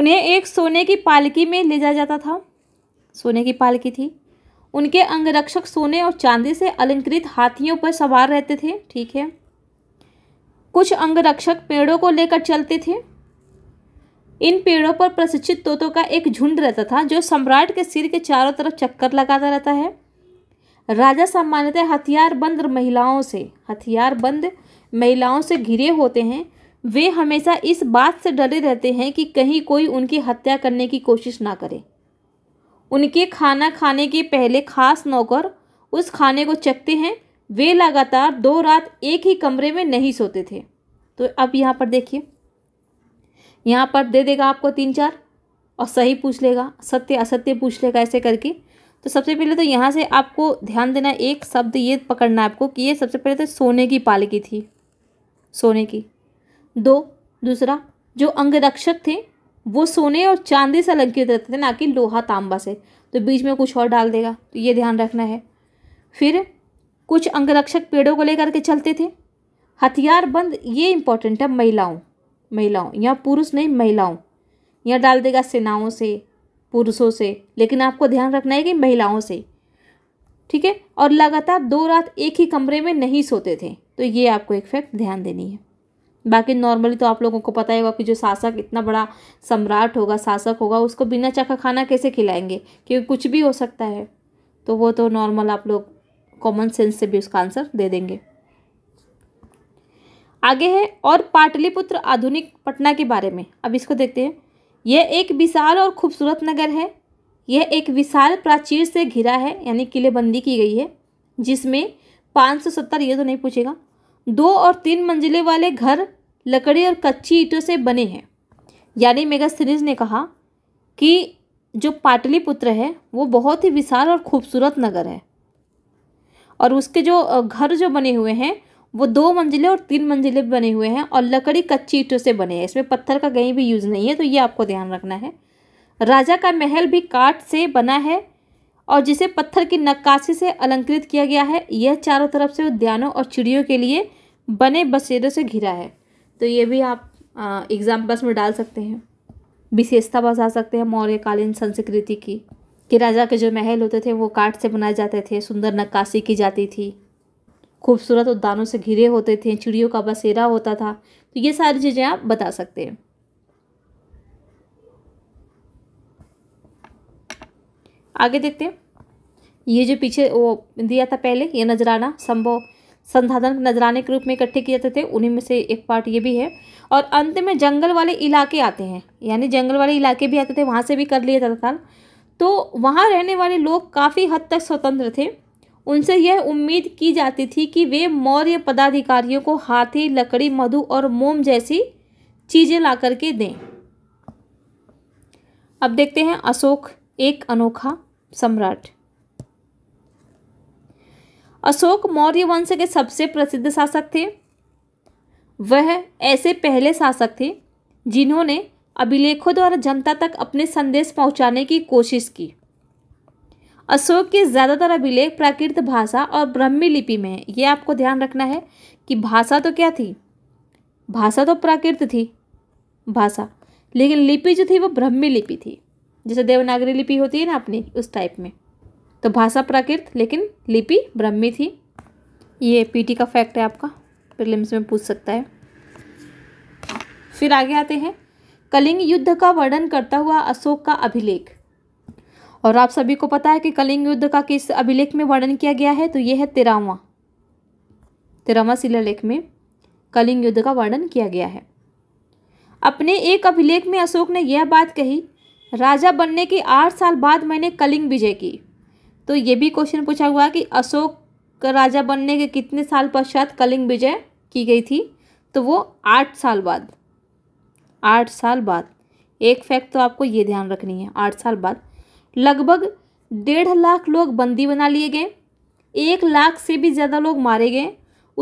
S1: उन्हें एक सोने की पालकी में ले जाया जाता था सोने की पालकी थी उनके अंगरक्षक सोने और चांदी से अलंकृत हाथियों पर सवार रहते थे ठीक है कुछ अंगरक्षक पेड़ों को लेकर चलते थे इन पेड़ों पर प्रशिक्षित तोतों का एक झुंड रहता था जो सम्राट के सिर के चारों तरफ चक्कर लगाता रहता है राजा सामान्यतः हथियार बंद महिलाओं से हथियार बंद महिलाओं से घिरे होते हैं वे हमेशा इस बात से डरे रहते हैं कि कहीं कोई उनकी हत्या करने की कोशिश ना करे उनके खाना खाने के पहले खास नौकर उस खाने को चखते हैं वे लगातार दो रात एक ही कमरे में नहीं सोते थे तो अब यहाँ पर देखिए यहाँ पर दे देगा आपको तीन चार और सही पूछ लेगा सत्य असत्य पूछ लेगा ऐसे करके तो सबसे पहले तो यहाँ से आपको ध्यान देना एक शब्द ये पकड़ना है आपको कि ये सबसे पहले तो सोने की पालकी थी सोने की दो दूसरा जो अंगरक्षक थे वो सोने और चांदी से अलंकृत रहते थे ना कि लोहा तांबा से तो बीच में कुछ और डाल देगा तो ये ध्यान रखना है फिर कुछ अंगरक्षक पेड़ों को लेकर के चलते थे हथियार बंद ये इम्पोर्टेंट है महिलाओं महिलाओं यहाँ पुरुष नहीं महिलाओं यहाँ डाल देगा सेनाओं से पुरुषों से लेकिन आपको ध्यान रखना है कि महिलाओं से ठीक है और लगातार दो रात एक ही कमरे में नहीं सोते थे तो ये आपको एक फैक्ट ध्यान देनी है बाकी नॉर्मली तो आप लोगों को पता ही होगा कि जो शासक इतना बड़ा सम्राट होगा शासक होगा उसको बिना चखा खाना कैसे खिलाएंगे क्योंकि कुछ भी हो सकता है तो वो तो नॉर्मल आप लोग कॉमन सेंस से भी उसका आंसर दे देंगे आगे है और पाटलिपुत्र आधुनिक पटना के बारे में अब इसको देखते हैं यह एक विशाल और खूबसूरत नगर है यह एक विशाल प्राचीर से घिरा है यानी किलेबंदी की गई है जिसमें पाँच सौ सत्तर ये तो नहीं पूछेगा दो और तीन मंजिले वाले घर लकड़ी और कच्ची ईटों से बने हैं यानी मेगास्थनीज ने कहा कि जो पाटलिपुत्र है वो बहुत ही विशाल और खूबसूरत नगर है और उसके जो घर जो बने हुए हैं वो दो मंजिले और तीन मंजिले बने हुए हैं और लकड़ी कच्ची ईंटों से बने हैं इसमें पत्थर का कहीं भी यूज़ नहीं है तो ये आपको ध्यान रखना है राजा का महल भी काट से बना है और जिसे पत्थर की नक्काशी से अलंकृत किया गया है यह चारों तरफ से उद्यानों और चिड़ियों के लिए बने बसेरों से घिरा है तो ये भी आप एग्ज़ाम्पल्स में डाल सकते हैं विशेषता बता सकते हैं मौर्यकालीन संस्कृति की कि राजा के जो महल होते थे वो काट से बनाए जाते थे सुंदर नक्काशी की जाती थी खूबसूरत उद्यानों से घिरे होते थे चिड़ियों का बसेरा होता था तो ये सारी चीज़ें आप बता सकते हैं आगे देखते हैं ये जो पीछे वो दिया था पहले ये नजराना संभव संसाधन नजराने के रूप में इकट्ठे किए जाते थे उन्हीं में से एक पार्ट ये भी है और अंत में जंगल वाले इलाके आते हैं यानी जंगल वाले इलाके भी आते थे वहाँ से भी कर लिया जाता था तो वहाँ रहने वाले लोग काफ़ी हद तक स्वतंत्र थे उनसे यह उम्मीद की जाती थी कि वे मौर्य पदाधिकारियों को हाथी लकड़ी मधु और मोम जैसी चीज़ें ला करके दें अब देखते हैं अशोक एक अनोखा सम्राट अशोक मौर्य वंश के सबसे प्रसिद्ध शासक थे वह ऐसे पहले शासक थे जिन्होंने अभिलेखों द्वारा जनता तक अपने संदेश पहुंचाने की कोशिश की अशोक के ज़्यादातर अभिलेख प्राकृत भाषा और ब्रह्मी लिपि में है ये आपको ध्यान रखना है कि भाषा तो क्या थी भाषा तो प्राकृत थी भाषा लेकिन लिपि जो थी वो ब्रह्मी लिपि थी जैसे देवनागरी लिपि होती है ना अपनी उस टाइप में तो भाषा प्राकृत लेकिन लिपि ब्रह्मी थी ये पीटी का फैक्ट है आपका प्रिलिम्स में पूछ सकता है फिर आगे आते हैं कलिंग युद्ध का वर्णन करता हुआ अशोक का अभिलेख और आप सभी को पता है कि कलिंग युद्ध का किस अभिलेख में वर्णन किया गया है तो ये है तेरावा तेरावा शिलालेख में कलिंग युद्ध का वर्णन किया गया है अपने एक अभिलेख में अशोक ने यह बात कही राजा बनने के आठ साल बाद मैंने कलिंग विजय की तो ये भी क्वेश्चन पूछा हुआ कि अशोक का राजा बनने के कितने साल पश्चात कलिंग विजय की गई थी तो वो आठ साल बाद आठ साल बाद एक फैक्ट तो आपको ये ध्यान रखनी है आठ साल बाद लगभग डेढ़ लाख लोग बंदी बना लिए गए एक लाख से भी ज़्यादा लोग मारे गए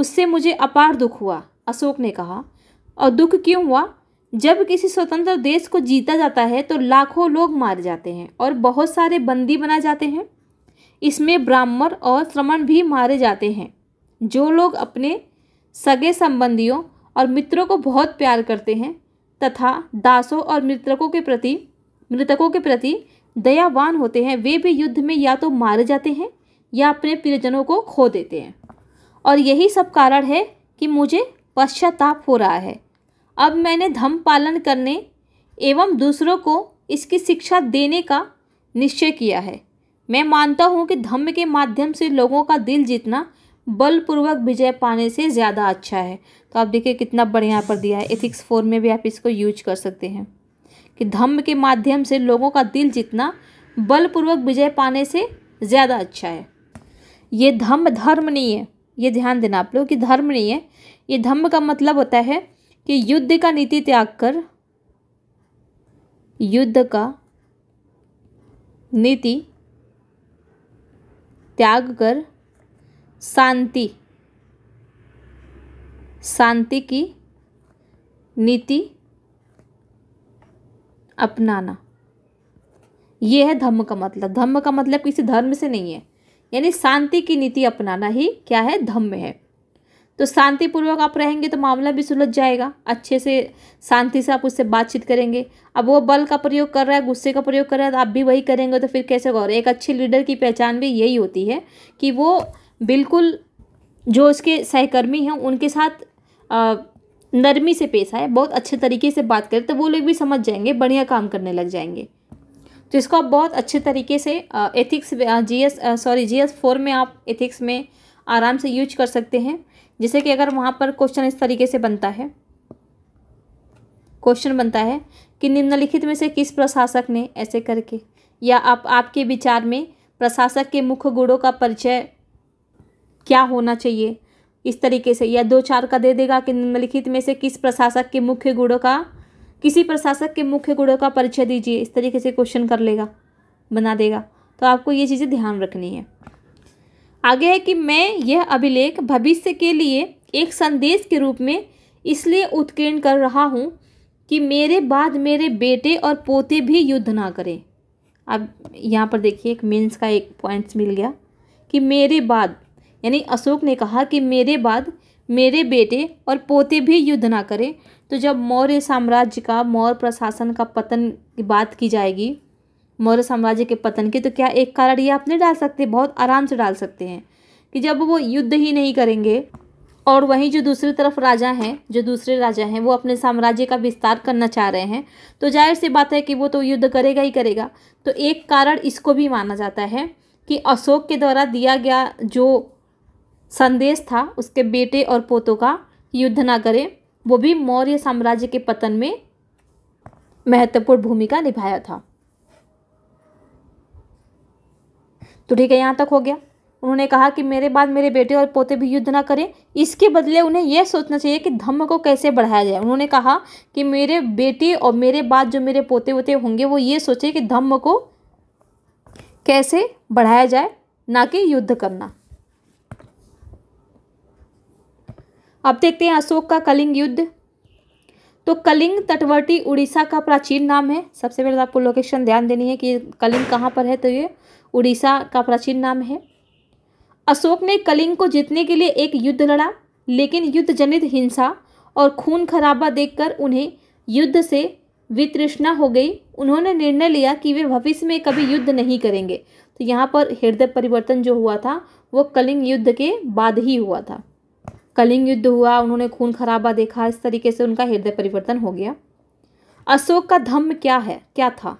S1: उससे मुझे अपार दुख हुआ अशोक ने कहा और दुख क्यों हुआ जब किसी स्वतंत्र देश को जीता जाता है तो लाखों लोग मारे जाते हैं और बहुत सारे बंदी बनाए जाते हैं इसमें ब्राह्मण और श्रमण भी मारे जाते हैं जो लोग अपने सगे संबंधियों और मित्रों को बहुत प्यार करते हैं तथा दासों और मृतकों के प्रति मृतकों के प्रति दयावान होते हैं वे भी युद्ध में या तो मारे जाते हैं या अपने प्रियजनों को खो देते हैं और यही सब कारण है कि मुझे पश्चाताप हो रहा है अब मैंने धर्म पालन करने एवं दूसरों को इसकी शिक्षा देने का निश्चय किया है मैं मानता हूँ कि धम्म के माध्यम से लोगों का दिल जीतना बलपूर्वक विजय पाने से ज़्यादा अच्छा है तो आप देखिए कितना बढ़िया पर दिया है एथिक्स फोर में भी आप इसको यूज कर सकते हैं कि धम्म के माध्यम से लोगों का दिल जीतना बलपूर्वक विजय पाने से ज़्यादा अच्छा है ये धम्म धर्म नहीं है ये ध्यान देना आप लोग कि धर्म नहीं है ये धम्म का मतलब होता है कि युद्ध का नीति त्याग कर युद्ध का नीति त्याग कर शांति शांति की नीति अपनाना यह है धम्म का मतलब धम्म का मतलब किसी धर्म से नहीं है यानी शांति की नीति अपनाना ही क्या है धम्म है तो शांतिपूर्वक आप रहेंगे तो मामला भी सुलझ जाएगा अच्छे से शांति से आप उससे बातचीत करेंगे अब वो बल का प्रयोग कर रहा है गुस्से का प्रयोग कर रहा है तो आप भी वही करेंगे तो फिर कैसे गौर एक अच्छे लीडर की पहचान भी यही होती है कि वो बिल्कुल जो उसके सहकर्मी हैं उनके साथ आ, नरमी से पेश आए बहुत अच्छे तरीके से बात करें तो वो लोग भी समझ जाएंगे बढ़िया काम करने लग जाएंगे तो इसको आप बहुत अच्छे तरीके से ethics G S sorry G S four में आप एथिक्स में आराम से यूज कर सकते हैं जैसे कि अगर वहाँ पर क्वेश्चन इस तरीके से बनता है क्वेश्चन बनता है कि निम्नलिखित में से किस प्रशासक ने ऐसे करके या आप आपके विचार में प्रशासक के मुख्य गुणों का परिचय क्या होना चाहिए इस तरीके से या दो चार का दे देगा कि निम्नलिखित में से किस प्रशासक के मुख्य गुणों का किसी प्रशासक के मुख्य गुणों का परिचय दीजिए इस तरीके से क्वेश्चन कर लेगा बना देगा तो आपको ये चीज़ें ध्यान रखनी है आगे है कि मैं यह अभिलेख भविष्य के लिए एक संदेश के रूप में इसलिए उत्कीर्ण कर रहा हूँ कि मेरे बाद मेरे बेटे और पोते भी युद्ध ना करें अब यहाँ पर देखिए एक मेंस का एक पॉइंट्स मिल गया कि मेरे बाद यानी अशोक ने कहा कि मेरे बाद मेरे बेटे और पोते भी युद्ध ना करें तो जब मौर्य साम्राज्य का मौर्य प्रशासन का पतन की बात की जाएगी मौर्य साम्राज्य के पतन के तो क्या एक कारण ये आप नहीं डाल सकते बहुत आराम से डाल सकते हैं कि जब वो युद्ध ही नहीं करेंगे और वहीं जो दूसरी तरफ राजा हैं जो दूसरे राजा हैं वो अपने साम्राज्य का विस्तार करना चाह रहे हैं तो जाहिर सी बात है कि वो तो युद्ध करेगा ही करेगा तो एक कारण इसको भी माना जाता है कि अशोक के द्वारा दिया गया जो संदेश था उसके बेटे और पोतों का युद्ध ना करें वो भी मौर्य साम्राज्य के पतन में महत्वपूर्ण भूमिका निभाया था तो ठीक है यहाँ तक हो गया उन्होंने कहा कि मेरे बाद मेरे बेटे और पोते भी युद्ध ना करें इसके बदले उन्हें यह सोचना चाहिए कि धम्म को कैसे बढ़ाया जाए उन्होंने कहा कि मेरे बेटे और मेरे बाद जो मेरे पोते वोते होंगे वो ये सोचे कि धम्म को कैसे बढ़ाया जाए ना कि युद्ध करना अब देखते हैं अशोक का कलिंग युद्ध तो कलिंग तटवर्ती उड़ीसा का प्राचीन नाम है सबसे पहले तो आपको लोकेशन ध्यान देनी है कि कलिंग कहाँ पर है तो ये उड़ीसा का प्राचीन नाम है अशोक ने कलिंग को जीतने के लिए एक युद्ध लड़ा लेकिन युद्ध जनित हिंसा और खून खराबा देखकर उन्हें युद्ध से वित्रृष्णा हो गई उन्होंने निर्णय लिया कि वे भविष्य में कभी युद्ध नहीं करेंगे तो यहाँ पर हृदय परिवर्तन जो हुआ था वो कलिंग युद्ध के बाद ही हुआ था कलिंग युद्ध हुआ उन्होंने खून खराबा देखा इस तरीके से उनका हृदय परिवर्तन हो गया अशोक का धम्म क्या है क्या था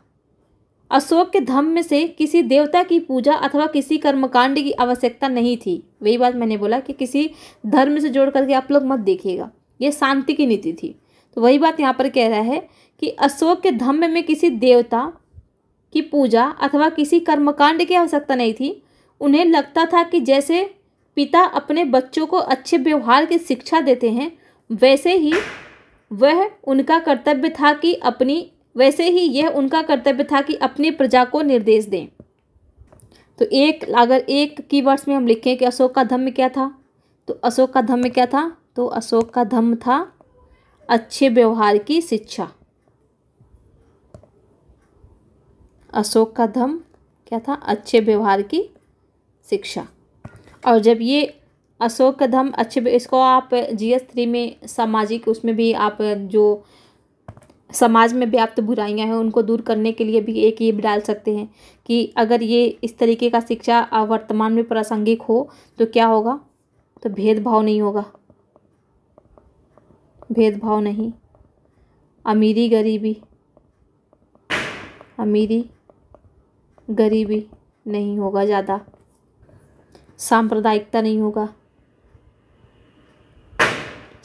S1: अशोक के धम में से किसी देवता की पूजा अथवा किसी कर्मकांड की आवश्यकता नहीं थी वही बात मैंने बोला कि किसी धर्म से जोड़ करके आप लोग मत देखिएगा ये शांति की नीति थी तो वही बात यहाँ पर कह रहा है कि अशोक के धम्म में किसी देवता की पूजा अथवा किसी कर्मकांड की आवश्यकता नहीं थी उन्हें लगता था कि जैसे पिता अपने बच्चों को अच्छे व्यवहार की शिक्षा देते हैं वैसे ही वह उनका कर्तव्य था कि अपनी वैसे ही यह उनका कर्तव्य था कि अपनी प्रजा को निर्देश दें तो एक अगर एक कीवर्ड्स में हम लिखें कि अशोक का धम्म क्या था तो अशोक का धम्म क्या था तो अशोक का धम्म था अच्छे व्यवहार की शिक्षा अशोक का धम्म क्या था अच्छे व्यवहार की शिक्षा और जब ये अशोक का धम्म अच्छे इसको आप जी एस थ्री में सामाजिक उसमें भी आप जो समाज में व्याप्त तो बुराइयां हैं उनको दूर करने के लिए भी एक ये डाल सकते हैं कि अगर ये इस तरीके का शिक्षा वर्तमान में प्रासंगिक हो तो क्या होगा तो भेदभाव नहीं होगा भेदभाव नहीं अमीरी गरीबी अमीरी गरीबी नहीं होगा ज़्यादा सांप्रदायिकता नहीं होगा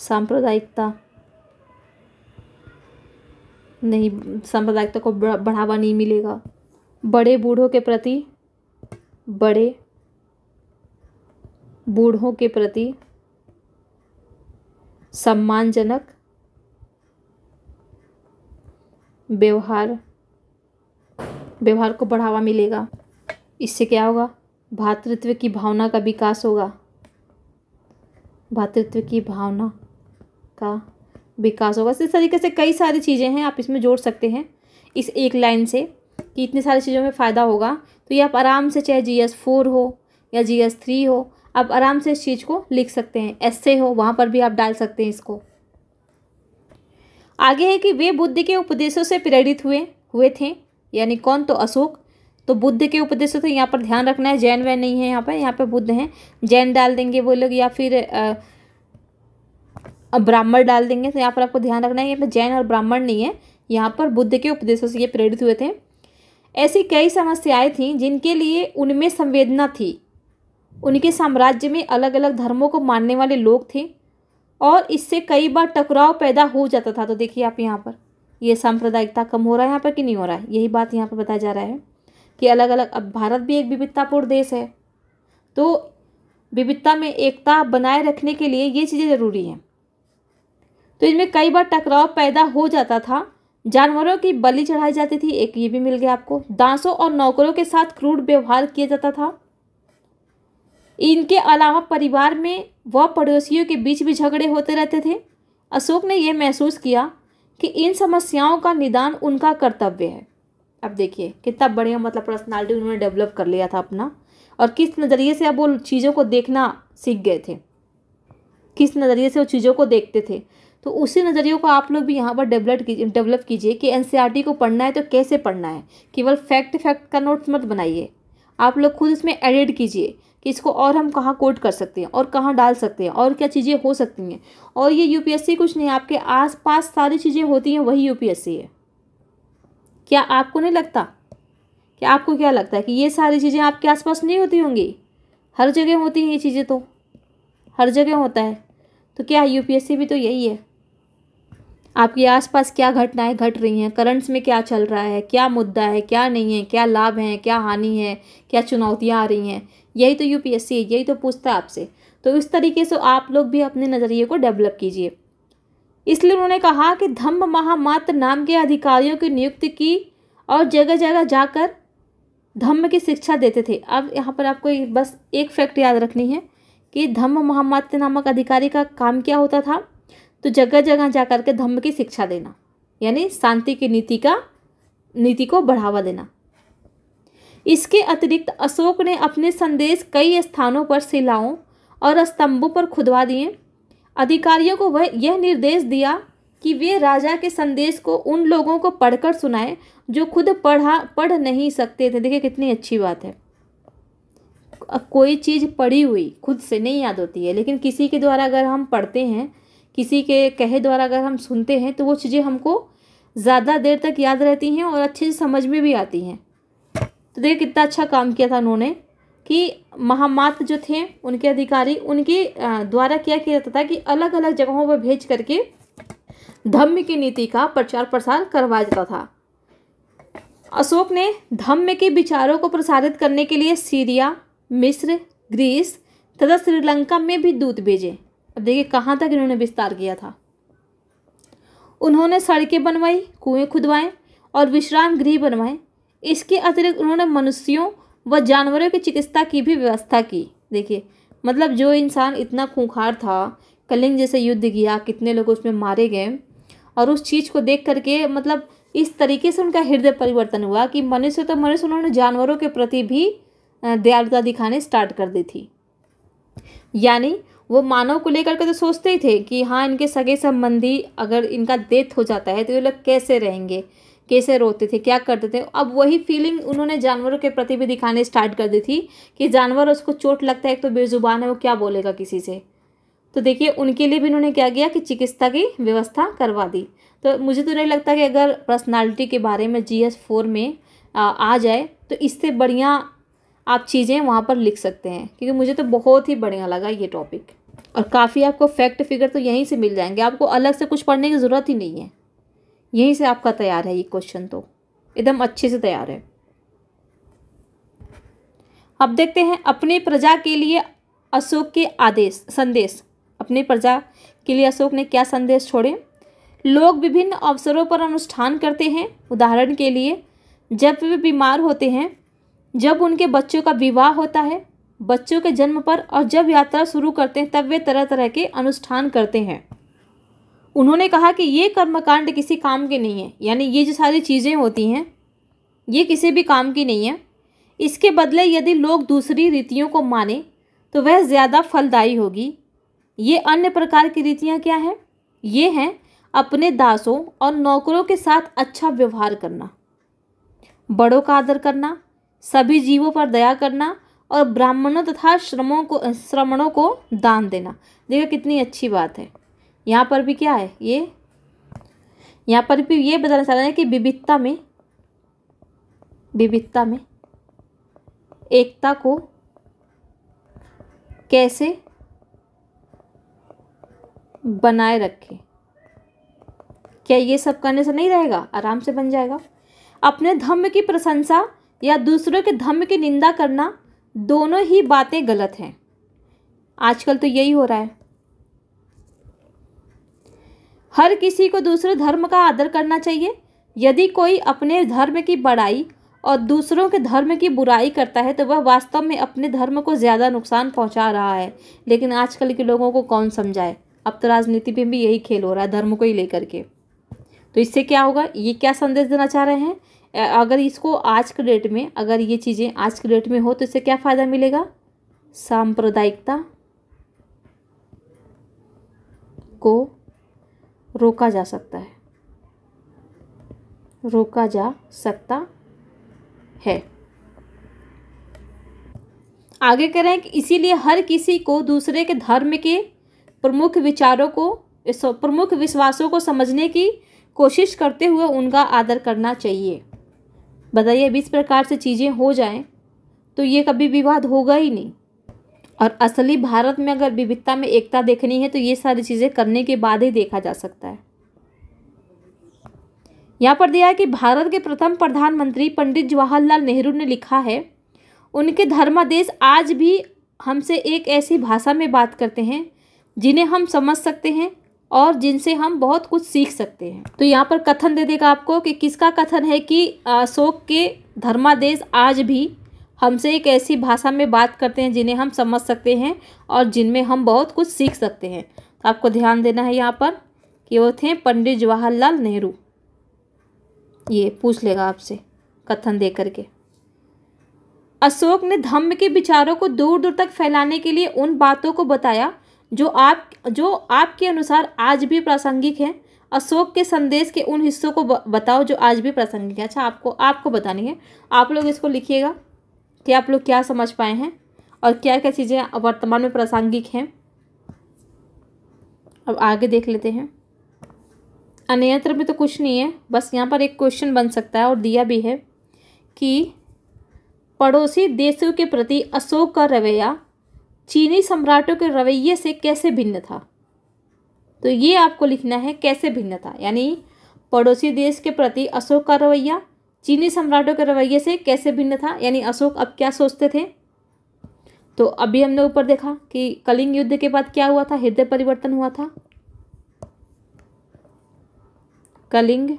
S1: सांप्रदायिकता नहीं सांप्रदायिकता को बढ़ावा नहीं मिलेगा बड़े बूढ़ों के प्रति बड़े बूढ़ों के प्रति सम्मानजनक व्यवहार व्यवहार को बढ़ावा मिलेगा इससे क्या होगा भातृत्व की भावना का विकास होगा भातृत्व की भावना का विकास होगा इस तरीके से कई सारी चीज़ें हैं आप इसमें जोड़ सकते हैं इस एक लाइन से कि इतनी सारी चीज़ों में फ़ायदा होगा तो ये आप आराम से चाहे जी एस फोर हो या जी एस थ्री हो आप आराम से इस चीज़ को लिख सकते हैं ऐसे हो वहाँ पर भी आप डाल सकते हैं इसको आगे है कि वे बुद्ध के उपदेशों से प्रेरित हुए हुए थे यानी कौन तो अशोक तो बुद्ध के उपदेशों से यहाँ पर ध्यान रखना है जैन वैन नहीं है यहाँ पर यहाँ पर बुद्ध हैं जैन डाल देंगे वो लोग या फिर आ, अब ब्राह्मण डाल देंगे तो यहाँ पर आपको ध्यान रखना है यहाँ पर जैन और ब्राह्मण नहीं है यहाँ पर बुद्ध के उपदेशों से ये प्रेरित हुए थे ऐसी कई समस्याएं थीं जिनके लिए उनमें संवेदना थी उनके साम्राज्य में अलग अलग धर्मों को मानने वाले लोग थे और इससे कई बार टकराव पैदा हो जाता था तो देखिए आप यहाँ पर ये सांप्रदायिकता कम हो रहा है यहाँ पर कि नहीं हो रहा है यही बात यहाँ पर बताया जा रहा है कि अलग अलग अब भारत भी एक विविधतापूर्ण देश है तो विविधता में एकता बनाए रखने के लिए ये चीज़ें ज़रूरी हैं तो इनमें कई बार टकराव पैदा हो जाता था जानवरों की बलि चढ़ाई जाती थी एक ये भी मिल गया आपको दासों और नौकरों के साथ क्रूर व्यवहार किया जाता था इनके अलावा परिवार में व पड़ोसियों के बीच भी झगड़े होते रहते थे अशोक ने यह महसूस किया कि इन समस्याओं का निदान उनका कर्तव्य है अब देखिए कितना बढ़िया मतलब पर्सनालिटी उन्होंने डेवलप कर लिया था अपना और किस नज़रिए से अब वो चीज़ों को देखना सीख गए थे किस नज़रिए से वो चीज़ों को देखते थे तो उसी नज़रियों को आप लोग भी यहाँ पर डेवलप कीजिए डेवलप कीजिए कि एन e को पढ़ना है तो कैसे पढ़ना है केवल फैक्ट फैक्ट का नोट्स मत बनाइए आप लोग खुद इसमें एडिट कीजिए कि इसको और हम कहाँ कोट कर सकते हैं और कहाँ डाल सकते हैं और क्या चीज़ें हो सकती हैं और ये यू कुछ नहीं आपके पास सारी चीज़ें होती हैं वही यू है क्या आपको नहीं लगता कि आपको क्या लगता है कि ये सारी चीज़ें आपके आसपास नहीं होती होंगी हर जगह होती हैं ये चीज़ें तो हर जगह होता है तो क्या यूपीएससी भी तो यही है आपके आसपास क्या घटनाएं घट रही हैं करंट्स में क्या चल रहा है क्या मुद्दा है क्या नहीं है क्या लाभ है क्या हानि है क्या चुनौतियाँ आ रही हैं यही तो यूपीएससी है यही तो पूछता है आपसे तो इस तरीके से आप लोग भी अपने नज़रिए को डेवलप कीजिए इसलिए उन्होंने कहा कि धम्म महामात्र नाम के अधिकारियों की नियुक्ति की और जगह जगह जाकर धम्म की शिक्षा देते थे अब यहाँ पर आपको बस एक फैक्ट याद रखनी है कि धम्म महामात्र नामक अधिकारी का काम क्या होता था तो जगह जगह जा करके धम्म की शिक्षा देना यानी शांति की नीति का नीति को बढ़ावा देना इसके अतिरिक्त अशोक ने अपने संदेश कई स्थानों पर शिलाओं और स्तंभों पर खुदवा दिए अधिकारियों को वह यह निर्देश दिया कि वे राजा के संदेश को उन लोगों को पढ़कर सुनाएं जो खुद पढ़ा पढ़ नहीं सकते थे देखिए कितनी अच्छी बात है कोई चीज़ पढ़ी हुई खुद से नहीं याद होती है लेकिन किसी के द्वारा अगर हम पढ़ते हैं किसी के कहे द्वारा अगर हम सुनते हैं तो वो चीज़ें हमको ज़्यादा देर तक याद रहती हैं और अच्छे से समझ में भी आती हैं तो देखिए कितना अच्छा काम किया था उन्होंने कि महामात जो थे उनके अधिकारी उनके द्वारा क्या किया जाता था कि अलग अलग जगहों पर भेज करके धम्म की नीति का प्रचार प्रसार करवाया जाता था अशोक ने धम्म के विचारों को प्रसारित करने के लिए सीरिया मिस्र ग्रीस तथा श्रीलंका में भी दूत भेजे अब देखिए कहाँ तक इन्होंने विस्तार किया था उन्होंने सड़कें बनवाई कुएं खुदवाएं और विश्राम गृह बनवाए इसके अतिरिक्त उन्होंने मनुष्यों व जानवरों की चिकित्सा की भी व्यवस्था की देखिए मतलब जो इंसान इतना खूंखार था कलिंग जैसे युद्ध किया कितने लोग उसमें मारे गए और उस चीज़ को देख करके मतलब इस तरीके से उनका हृदय परिवर्तन हुआ कि मनुष्य तो मनुष्य उन्होंने जानवरों के प्रति भी दयालुता दिखाने स्टार्ट कर दी थी यानी वो मानव को लेकर के तो सोचते ही थे कि हाँ इनके सगे संबंधी अगर इनका डेथ हो जाता है तो ये लोग कैसे रहेंगे कैसे रोते थे क्या करते थे अब वही फीलिंग उन्होंने जानवरों के प्रति भी दिखाने स्टार्ट कर दी थी कि जानवर उसको चोट लगता है तो बेजुबान है वो क्या बोलेगा किसी से तो देखिए उनके लिए भी उन्होंने क्या किया कि चिकित्सा की व्यवस्था करवा दी तो मुझे तो नहीं लगता कि अगर पर्सनालिटी के बारे में जी एस फोर में आ, आ जाए तो इससे बढ़िया आप चीज़ें वहाँ पर लिख सकते हैं क्योंकि मुझे तो बहुत ही बढ़िया लगा ये टॉपिक और काफ़ी आपको फैक्ट फिगर तो यहीं से मिल जाएंगे आपको अलग से कुछ पढ़ने की ज़रूरत ही नहीं है यहीं से आपका तैयार है ये क्वेश्चन तो एकदम अच्छे से तैयार है अब देखते हैं अपने प्रजा के लिए अशोक के आदेश संदेश अपने प्रजा के लिए अशोक ने क्या संदेश छोड़े लोग विभिन्न अवसरों पर अनुष्ठान करते हैं उदाहरण के लिए जब वे बीमार होते हैं जब उनके बच्चों का विवाह होता है बच्चों के जन्म पर और जब यात्रा शुरू करते हैं तब वे तरह तरह के अनुष्ठान करते हैं उन्होंने कहा कि ये कर्मकांड किसी काम के नहीं है यानी ये जो सारी चीज़ें होती हैं ये किसी भी काम की नहीं है इसके बदले यदि लोग दूसरी रीतियों को माने तो वह ज़्यादा फलदायी होगी ये अन्य प्रकार की रीतियाँ क्या हैं ये हैं अपने दासों और नौकरों के साथ अच्छा व्यवहार करना बड़ों का आदर करना सभी जीवों पर दया करना और ब्राह्मणों तथा श्रमों को श्रमणों को दान देना देखिए कितनी अच्छी बात है यहाँ पर भी क्या है ये यहाँ पर भी ये बताना चाह रहे हैं कि विविधता में विविधता में एकता को कैसे बनाए रखें क्या ये सब करने से नहीं रहेगा आराम से बन जाएगा अपने धम्म की प्रशंसा या दूसरों के धम्म की निंदा करना दोनों ही बातें गलत हैं आजकल तो यही हो रहा है हर किसी को दूसरे धर्म का आदर करना चाहिए यदि कोई अपने धर्म की बड़ाई और दूसरों के धर्म की बुराई करता है तो वह वास्तव में अपने धर्म को ज़्यादा नुकसान पहुंचा रहा है लेकिन आजकल के लोगों को कौन समझाए अब तो राजनीति में भी यही खेल हो रहा है धर्म को ही लेकर के तो इससे क्या होगा ये क्या संदेश देना चाह रहे हैं अगर इसको आज के डेट में अगर ये चीज़ें आज के डेट में हो तो इससे क्या फ़ायदा मिलेगा सांप्रदायिकता को रोका जा सकता है रोका जा सकता है आगे करें कि इसीलिए हर किसी को दूसरे के धर्म के प्रमुख विचारों को प्रमुख विश्वासों को समझने की कोशिश करते हुए उनका आदर करना चाहिए बताइए अब इस प्रकार से चीज़ें हो जाएं तो ये कभी विवाद होगा ही नहीं और असली भारत में अगर विविधता में एकता देखनी है तो ये सारी चीज़ें करने के बाद ही देखा जा सकता है यहाँ पर दिया है कि भारत के प्रथम प्रधानमंत्री पंडित जवाहरलाल नेहरू ने लिखा है उनके धर्मादेश आज भी हमसे एक ऐसी भाषा में बात करते हैं जिन्हें हम समझ सकते हैं और जिनसे हम बहुत कुछ सीख सकते हैं तो यहाँ पर कथन दे देगा आपको कि किसका कथन है कि अशोक के धर्मादेश आज भी हमसे एक ऐसी भाषा में बात करते हैं जिन्हें हम समझ सकते हैं और जिनमें हम बहुत कुछ सीख सकते हैं तो आपको ध्यान देना है यहाँ पर कि वो थे पंडित जवाहरलाल नेहरू ये पूछ लेगा आपसे कथन दे करके अशोक ने धम्म के विचारों को दूर दूर तक फैलाने के लिए उन बातों को बताया जो आप जो आपके अनुसार आज भी प्रासंगिक है अशोक के संदेश के उन हिस्सों को बताओ जो आज भी प्रासंगिक है अच्छा आपको आपको बतानी है आप लोग इसको लिखिएगा कि आप लोग क्या समझ पाए हैं और क्या क्या चीज़ें वर्तमान में प्रासंगिक हैं अब आगे देख लेते हैं अन्यत्र में तो कुछ नहीं है बस यहाँ पर एक क्वेश्चन बन सकता है और दिया भी है कि पड़ोसी देशों के प्रति अशोक का रवैया चीनी सम्राटों के रवैये से कैसे भिन्न था तो ये आपको लिखना है कैसे भिन्न था यानी पड़ोसी देश के प्रति अशोक का रवैया चीनी सम्राटों के रवैये से कैसे भिन्न था यानी अशोक अब क्या सोचते थे तो अभी हमने ऊपर देखा कि कलिंग युद्ध के बाद क्या हुआ था हृदय परिवर्तन हुआ था कलिंग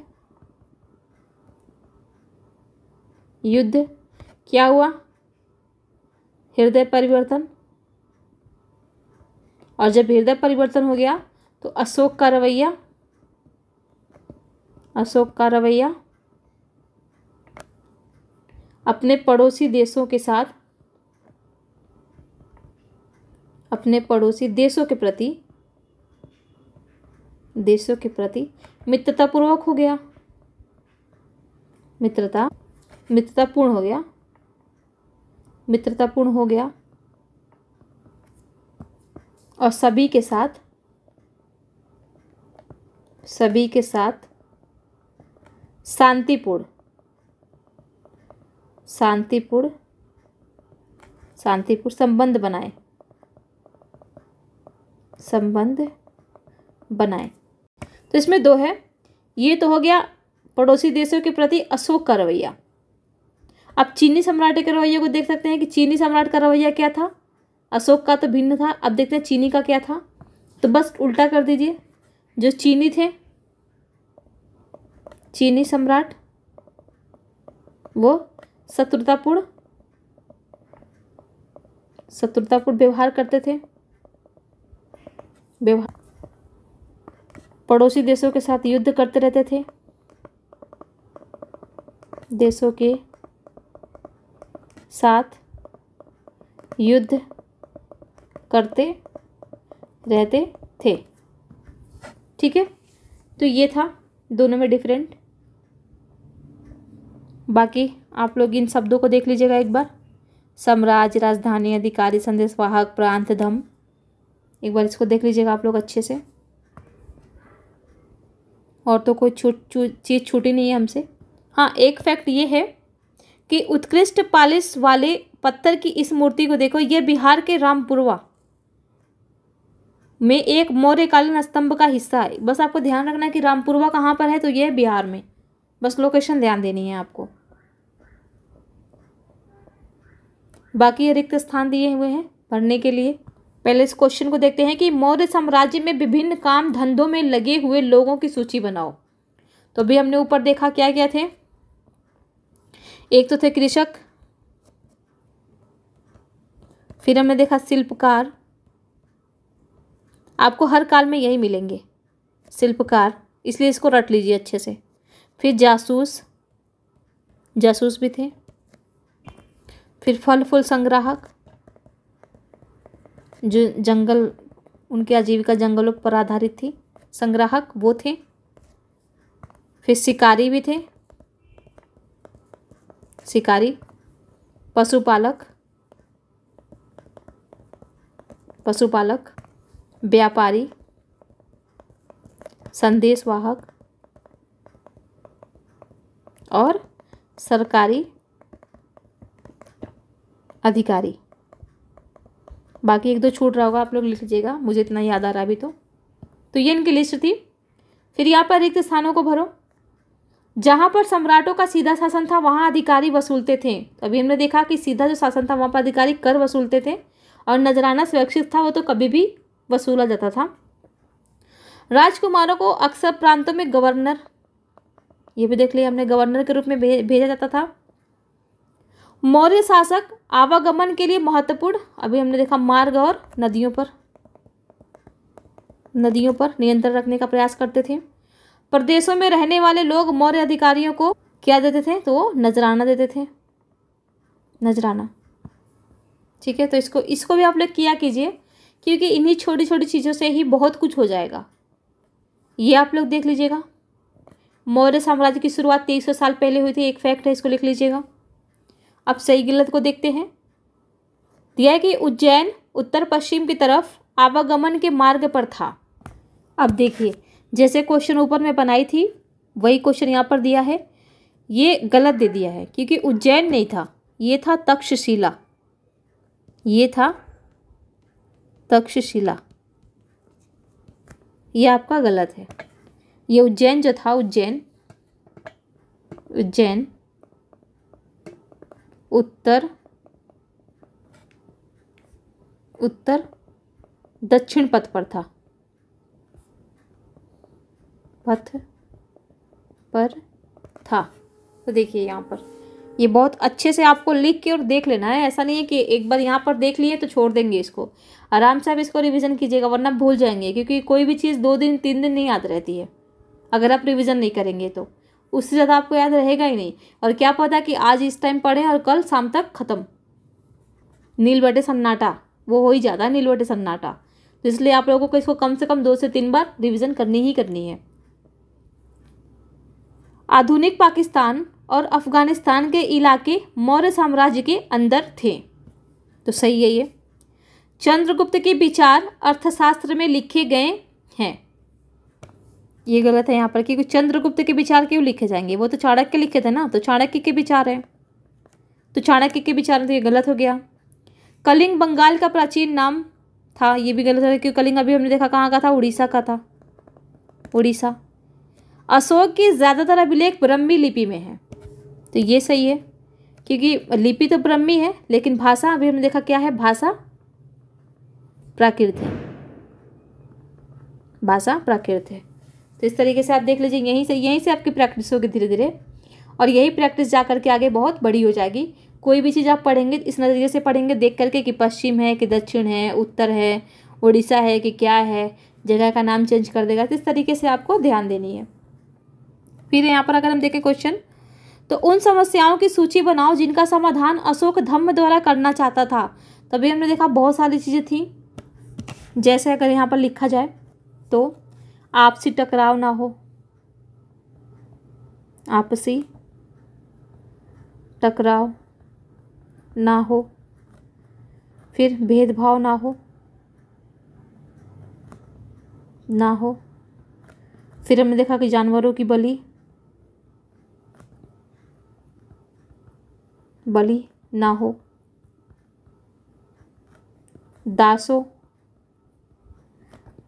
S1: युद्ध क्या हुआ हृदय परिवर्तन और जब हृदय परिवर्तन हो गया तो अशोक का रवैया अशोक का रवैया अपने पड़ोसी देशों के साथ अपने पड़ोसी देशों के प्रति देशों के प्रति मित्रतापूर्वक हो गया मित्रता मित्रतापूर्ण हो गया मित्रतापूर्ण हो गया और सभी के साथ सभी के साथ शांतिपूर्ण शांतिपूर्ण शांतिपूर्ण संबंध बनाए संबंध बनाए तो इसमें दो है ये तो हो गया पड़ोसी देशों के प्रति अशोक का रवैया अब चीनी सम्राट के रवैये को देख सकते हैं कि चीनी सम्राट का रवैया क्या था अशोक का तो भिन्न था अब देखते हैं चीनी का क्या था तो बस उल्टा कर दीजिए जो चीनी थे चीनी सम्राट वो शत्रुतापूर्ण शत्रुतापूर्ण व्यवहार करते थे व्यवहार पड़ोसी देशों के साथ युद्ध करते रहते थे देशों के साथ युद्ध करते रहते थे ठीक है तो ये था दोनों में डिफरेंट बाकी आप लोग इन शब्दों को देख लीजिएगा एक बार साम्राज्य राजधानी अधिकारी संदेशवाहक प्रांत धम एक बार इसको देख लीजिएगा आप लोग अच्छे से और तो कोई छूट छू चीज़ छूटी नहीं है हमसे हाँ एक फैक्ट ये है कि उत्कृष्ट पालिस वाले पत्थर की इस मूर्ति को देखो ये बिहार के रामपुरवा में एक मौर्यकालीन स्तंभ का हिस्सा है बस आपको ध्यान रखना है कि रामपुरवा कहाँ पर है तो यह बिहार में बस लोकेशन ध्यान देनी है आपको बाकी ये रिक्त स्थान दिए हुए हैं पढ़ने के लिए पहले इस क्वेश्चन को देखते हैं कि मौर्य साम्राज्य में विभिन्न काम धंधों में लगे हुए लोगों की सूची बनाओ तो अभी हमने ऊपर देखा क्या क्या थे एक तो थे कृषक फिर हमने देखा शिल्पकार आपको हर काल में यही मिलेंगे शिल्पकार इसलिए इसको रट लीजिए अच्छे से फिर जासूस जासूस भी थे फिर फल फूल संग्राहक जो जंगल उनकी आजीविका जंगलों पर आधारित थी संग्राहक वो थे फिर शिकारी भी थे शिकारी पशुपालक पशुपालक व्यापारी संदेशवाहक और सरकारी अधिकारी बाकी एक दो छूट रहा होगा आप लोग लिख लीजिएगा मुझे इतना याद आ रहा अभी तो तो ये इनकी लिस्ट थी फिर यहाँ पर रिक्त स्थानों को भरो जहाँ पर सम्राटों का सीधा शासन था वहाँ अधिकारी वसूलते थे अभी हमने देखा कि सीधा जो शासन था वहाँ पर अधिकारी कर वसूलते थे और नजराना सुरक्षित था वो तो कभी भी वसूला जाता था राजकुमारों को अक्सर प्रांतों में गवर्नर ये भी देख लिया हमने गवर्नर के रूप में भेजा जाता था मौर्य शासक आवागमन के लिए महत्वपूर्ण अभी हमने देखा मार्ग और नदियों पर नदियों पर नियंत्रण रखने का प्रयास करते थे प्रदेशों में रहने वाले लोग मौर्य अधिकारियों को क्या देते थे तो वो नजराना देते थे नजराना ठीक है तो इसको इसको भी आप लोग किया कीजिए क्योंकि इन्हीं छोटी छोटी चीज़ों से ही बहुत कुछ हो जाएगा ये आप लोग देख लीजिएगा मौर्य साम्राज्य की शुरुआत तेईस सौ साल पहले हुई थी एक फैक्ट है इसको लिख लीजिएगा अब सही गलत को देखते हैं दिया है कि उज्जैन उत्तर पश्चिम की तरफ आवागमन के मार्ग पर था अब देखिए जैसे क्वेश्चन ऊपर में बनाई थी वही क्वेश्चन यहाँ पर दिया है ये गलत दे दिया है क्योंकि उज्जैन नहीं था ये था तक्षशिला ये था तक्षशिला ये आपका गलत है ये उज्जैन जो था उज्जैन उज्जैन उत्तर उत्तर दक्षिण पथ पर था पथ पर था तो देखिए यहाँ पर ये बहुत अच्छे से आपको लिख के और देख लेना है ऐसा नहीं है कि एक बार यहाँ पर देख लिए तो छोड़ देंगे इसको आराम से आप इसको रिविज़न कीजिएगा वरना भूल जाएंगे क्योंकि कोई भी चीज़ दो दिन तीन दिन नहीं याद रहती है अगर आप रिविज़न नहीं करेंगे तो उससे ज़्यादा आपको याद रहेगा ही नहीं और क्या पता कि आज इस टाइम पढ़ें और कल शाम तक ख़त्म नील बटे सन्नाटा वो हो ही जाता है नील बटे सन्नाटा तो इसलिए आप लोगों को इसको कम से कम दो से तीन बार रिविज़न करनी ही करनी है आधुनिक पाकिस्तान और अफ़गानिस्तान के इलाके मौर्य साम्राज्य के अंदर थे तो सही है ये चंद्रगुप्त के विचार अर्थशास्त्र में लिखे गए हैं ये गलत है यहाँ पर क्योंकि चंद्रगुप्त के विचार क्यों लिखे जाएंगे वो तो चाणक्य लिखे थे ना तो चाणक्य के विचार हैं तो चाणक्य के विचार तो ये गलत हो गया कलिंग बंगाल का प्राचीन नाम था ये भी गलत हो गया क्योंकि कलिंग अभी हमने देखा कहाँ का था उड़ीसा का था उड़ीसा अशोक के ज़्यादातर अभिलेख ब्रह्मी लिपि में है तो ये सही है क्योंकि लिपि तो ब्रह्मी है लेकिन भाषा अभी हमने देखा क्या है भाषा प्राकृत है भाषा प्राकृत है तो इस तरीके से आप देख लीजिए यहीं से यहीं से आपकी प्रैक्टिस होगी धीरे धीरे और यही प्रैक्टिस जा करके आगे बहुत बड़ी हो जाएगी कोई भी चीज़ आप पढ़ेंगे इस नज़रिए से पढ़ेंगे देख करके कि पश्चिम है कि दक्षिण है उत्तर है उड़ीसा है कि क्या है जगह का नाम चेंज कर देगा तो इस तरीके से आपको ध्यान देनी है फिर यहाँ पर अगर हम देखें क्वेश्चन तो उन समस्याओं की सूची बनाओ जिनका समाधान अशोक धम्म द्वारा करना चाहता था तभी हमने देखा बहुत सारी चीज़ें थी जैसे अगर यहाँ पर लिखा जाए तो आपसी टकराव ना हो आपसी टकराव ना हो फिर भेदभाव ना हो ना हो फिर हमने देखा कि जानवरों की बलि बलि ना हो दासों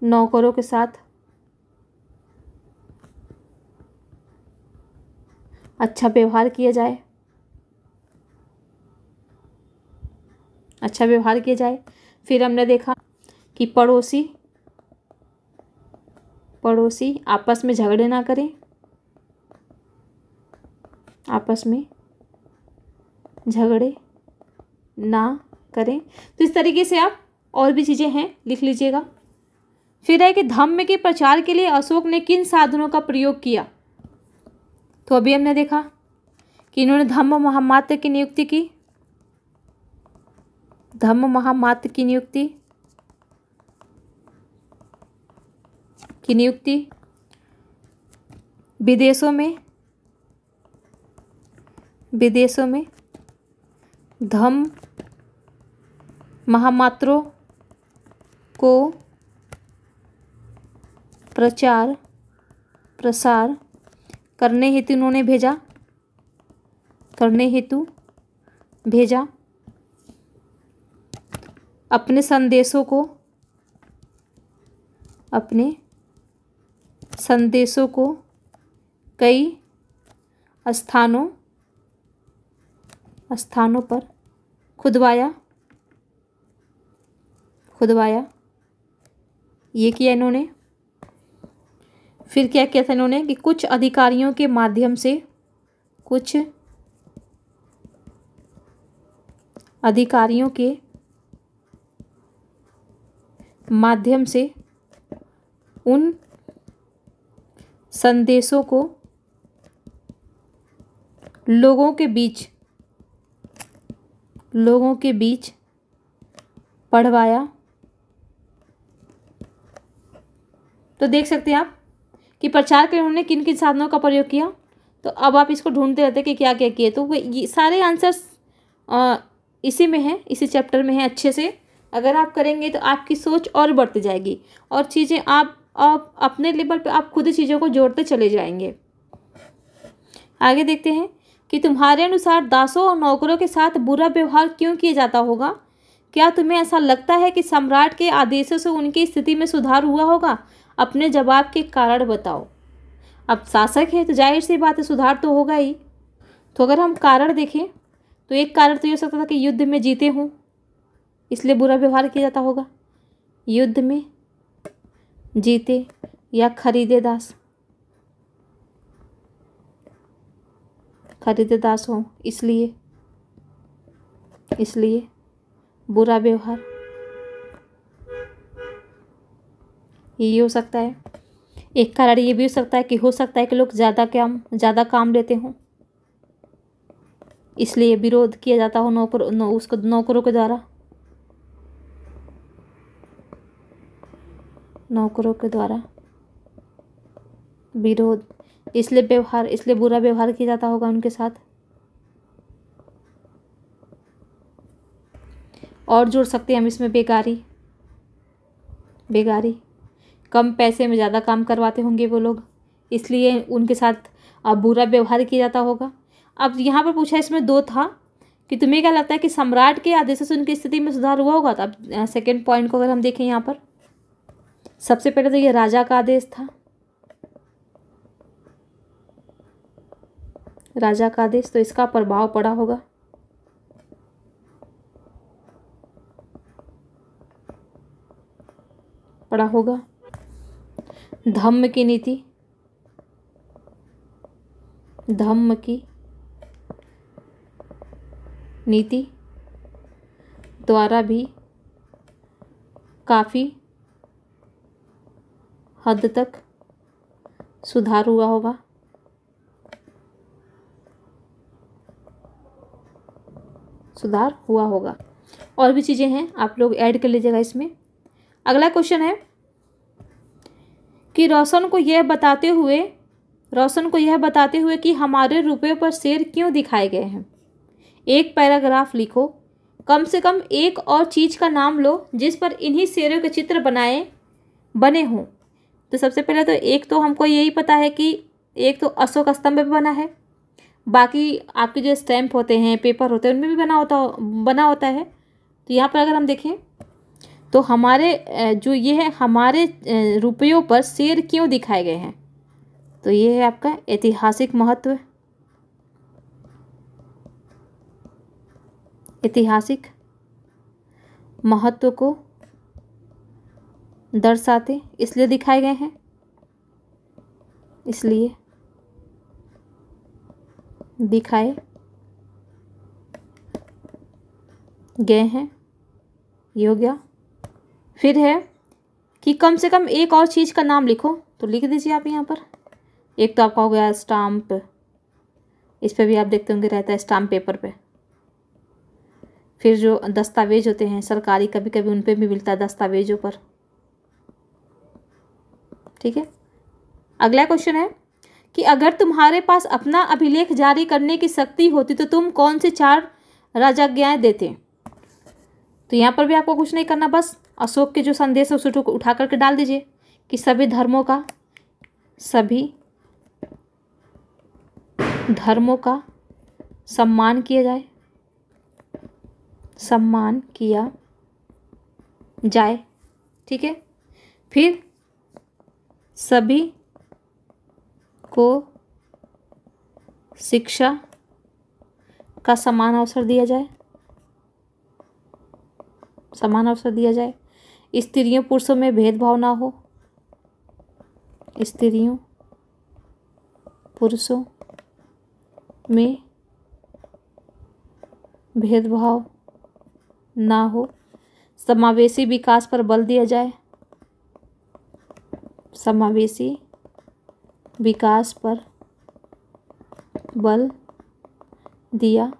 S1: नौकरों के साथ अच्छा व्यवहार किया जाए अच्छा व्यवहार किया जाए फिर हमने देखा कि पड़ोसी पड़ोसी आपस में झगड़े ना करें आपस में झगड़े ना करें तो इस तरीके से आप और भी चीज़ें हैं लिख लीजिएगा फिर है कि धम्म के प्रचार के लिए अशोक ने किन साधनों का प्रयोग किया तो अभी हमने देखा कि इन्होंने धम्म महामात्र की नियुक्ति की धम्म महामात्र की नियुक्ति की नियुक्ति विदेशों में विदेशों में धम महामात्रों को प्रचार प्रसार करने हेतु उन्होंने भेजा करने हेतु भेजा अपने संदेशों को अपने संदेशों को कई स्थानों स्थानों पर खुदवाया खुदवाया ये किया इन्होंने फिर क्या किया था इन्होंने कि कुछ अधिकारियों के माध्यम से कुछ अधिकारियों के माध्यम से उन संदेशों को लोगों के बीच लोगों के बीच पढ़वाया तो देख सकते हैं आप कि प्रचार के उन्होंने किन किन साधनों का प्रयोग किया तो अब आप इसको ढूंढते रहते कि क्या क्या किए तो ये सारे आंसर्स इसी में हैं इसी चैप्टर में हैं अच्छे से अगर आप करेंगे तो आपकी सोच और बढ़ती जाएगी और चीज़ें आप आप अपने लेवल पे आप खुद चीज़ों को जोड़ते चले जाएंगे आगे देखते हैं कि तुम्हारे अनुसार दासों और नौकरों के साथ बुरा व्यवहार क्यों किया जाता होगा क्या तुम्हें ऐसा लगता है कि सम्राट के आदेशों से उनकी स्थिति में सुधार हुआ होगा अपने जवाब के कारण बताओ अब शासक है तो जाहिर सी बात है सुधार तो होगा ही तो अगर हम कारण देखें तो एक कारण तो ये हो सकता था कि युद्ध में जीते हों इसलिए बुरा व्यवहार किया जाता होगा युद्ध में जीते या खरीदे दास खरीददास हों इसलिए इसलिए बुरा व्यवहार ये हो सकता है एक कारण ये भी हो सकता है कि हो सकता है कि लोग ज़्यादा काम ज़्यादा काम लेते हों इसलिए विरोध किया जाता हो नौकर नौ, उसको नौकरों के द्वारा नौकरों के द्वारा विरोध इसलिए व्यवहार इसलिए बुरा व्यवहार किया जाता होगा उनके साथ और जोड़ सकते हैं हम इसमें बेगारी बेगारी कम पैसे में ज़्यादा काम करवाते होंगे वो लोग इसलिए उनके साथ बुरा व्यवहार किया जाता होगा अब यहाँ पर पूछा इसमें दो था कि तुम्हें क्या लगता है कि सम्राट के आदेशों से उनकी स्थिति में सुधार हुआ होगा तो अब सेकेंड पॉइंट को अगर हम देखें यहाँ पर सबसे पहले तो ये राजा का आदेश था राजा का आदेश तो इसका प्रभाव पड़ा होगा पड़ा होगा धम्म की नीति धम्म की नीति द्वारा भी काफ़ी हद तक सुधार हुआ होगा सुधार हुआ होगा और भी चीज़ें हैं आप लोग ऐड कर लीजिएगा इसमें अगला क्वेश्चन है कि रोशन को यह बताते हुए रोशन को यह बताते हुए कि हमारे रुपये पर शेर क्यों दिखाए गए हैं एक पैराग्राफ लिखो कम से कम एक और चीज़ का नाम लो जिस पर इन्हीं शेरों के चित्र बनाए बने हों तो सबसे पहले तो एक तो हमको यही पता है कि एक तो अशोक स्तंभ बना है बाकी आपके जो स्टैम्प होते हैं पेपर होते हैं उनमें भी बना होता बना होता है तो यहाँ पर अगर हम देखें तो हमारे जो ये है हमारे रुपयों पर शेर क्यों दिखाए गए हैं तो ये है आपका ऐतिहासिक महत्व ऐतिहासिक महत्व को दर्शाते इसलिए दिखाए गए हैं इसलिए दिखाए गए हैं ये हो गया फिर है कि कम से कम एक और चीज़ का नाम लिखो तो लिख दीजिए आप यहाँ पर एक तो आपका हो गया स्टाम्प इस पर भी आप देखते होंगे रहता है स्टाम्प पेपर पे फिर जो दस्तावेज होते हैं सरकारी कभी कभी उन पर भी मिलता है दस्तावेजों पर ठीक है अगला क्वेश्चन है कि अगर तुम्हारे पास अपना अभिलेख जारी करने की शक्ति होती तो तुम कौन से चार राजाज्ञाएँ देते तो यहाँ पर भी आपको कुछ नहीं करना बस अशोक के जो संदेश है उसे उठा करके डाल दीजिए कि सभी धर्मों का सभी धर्मों का सम्मान किया जाए सम्मान किया जाए ठीक है फिर सभी को शिक्षा का समान अवसर दिया जाए समान अवसर दिया जाए स्त्रियों पुरुषों में भेदभाव ना हो स्त्रियों पुरुषों में भेदभाव ना हो समावेशी विकास पर बल दिया जाए समावेशी विकास पर बल दिया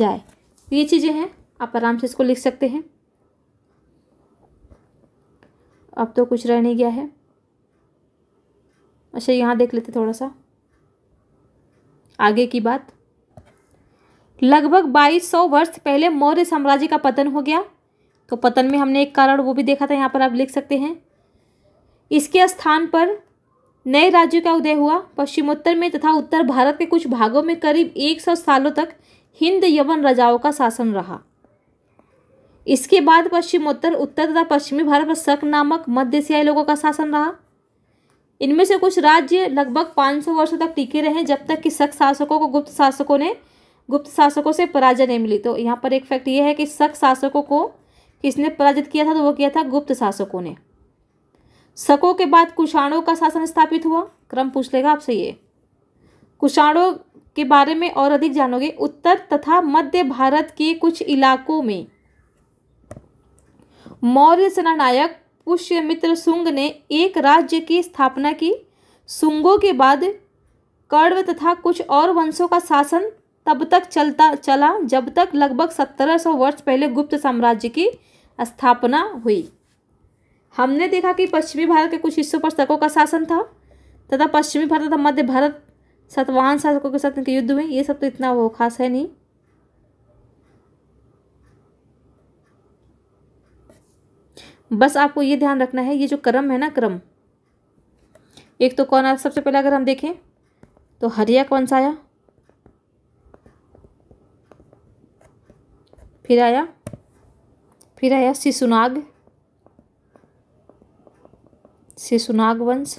S1: जाए तो ये चीज़ें हैं आप आराम से इसको लिख सकते हैं अब तो कुछ रह नहीं गया है अच्छा यहाँ देख लेते थोड़ा सा आगे की बात लगभग बाईस सौ वर्ष पहले मौर्य साम्राज्य का पतन हो गया तो पतन में हमने एक कारण वो भी देखा था यहाँ पर आप लिख सकते हैं इसके स्थान पर नए राज्यों का उदय हुआ पश्चिमोत्तर में तथा उत्तर भारत के कुछ भागों में करीब 100 सालों तक हिंद यवन राजाओं का शासन रहा इसके बाद पश्चिमोत्तर उत्तर तथा पश्चिमी भारत पर शक नामक मध्य एशियाई लोगों का शासन रहा इनमें से कुछ राज्य लगभग 500 वर्षों तक टिके रहे जब तक कि शक शासकों को गुप्त शासकों ने गुप्त शासकों से पराजय नहीं मिली तो यहाँ पर एक फैक्ट ये है कि शक शासकों को किसने पराजित किया था तो वो किया था गुप्त शासकों ने शकों के बाद कुषाणों का शासन स्थापित हुआ क्रम पूछ लेगा आपसे ये कुषाणों के बारे में और अधिक जानोगे उत्तर तथा मध्य भारत के कुछ इलाकों में मौर्य सेनानायक पुष्यमित्र सुंग ने एक राज्य की स्थापना की सुंगों के बाद कर्व तथा कुछ और वंशों का शासन तब तक चलता चला जब तक लगभग सत्रह सौ वर्ष पहले गुप्त साम्राज्य की स्थापना हुई हमने देखा कि पश्चिमी भारत के कुछ हिस्सों पर शकों का शासन था तथा पश्चिमी भारत तथा मध्य भारत सतवान शासकों के साथ इनके युद्ध हुए ये सब तो इतना वो खास है नहीं बस आपको ये ध्यान रखना है ये जो क्रम है ना क्रम एक तो कौन आया सबसे पहले अगर हम देखें तो हरिया कौन सा आया फिर आया फिर आया शिशुनाग शिशुनाग वंश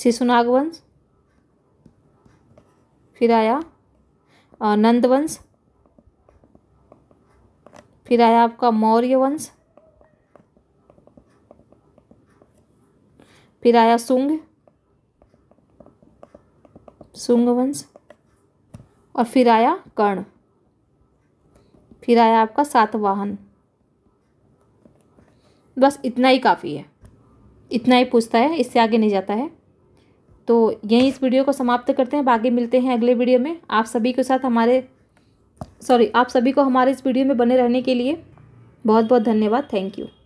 S1: शिशुनाग वंश फिर आया नंद वंश फिर आया आपका मौर्य वंश फिर आया सुंग सुंग वंश और फिर आया कर्ण फिर आया आपका सातवाहन बस इतना ही काफ़ी है इतना ही पूछता है इससे आगे नहीं जाता है तो यहीं इस वीडियो को समाप्त करते हैं बाकी मिलते हैं अगले वीडियो में आप सभी के साथ हमारे सॉरी आप सभी को हमारे इस वीडियो में बने रहने के लिए बहुत बहुत धन्यवाद थैंक यू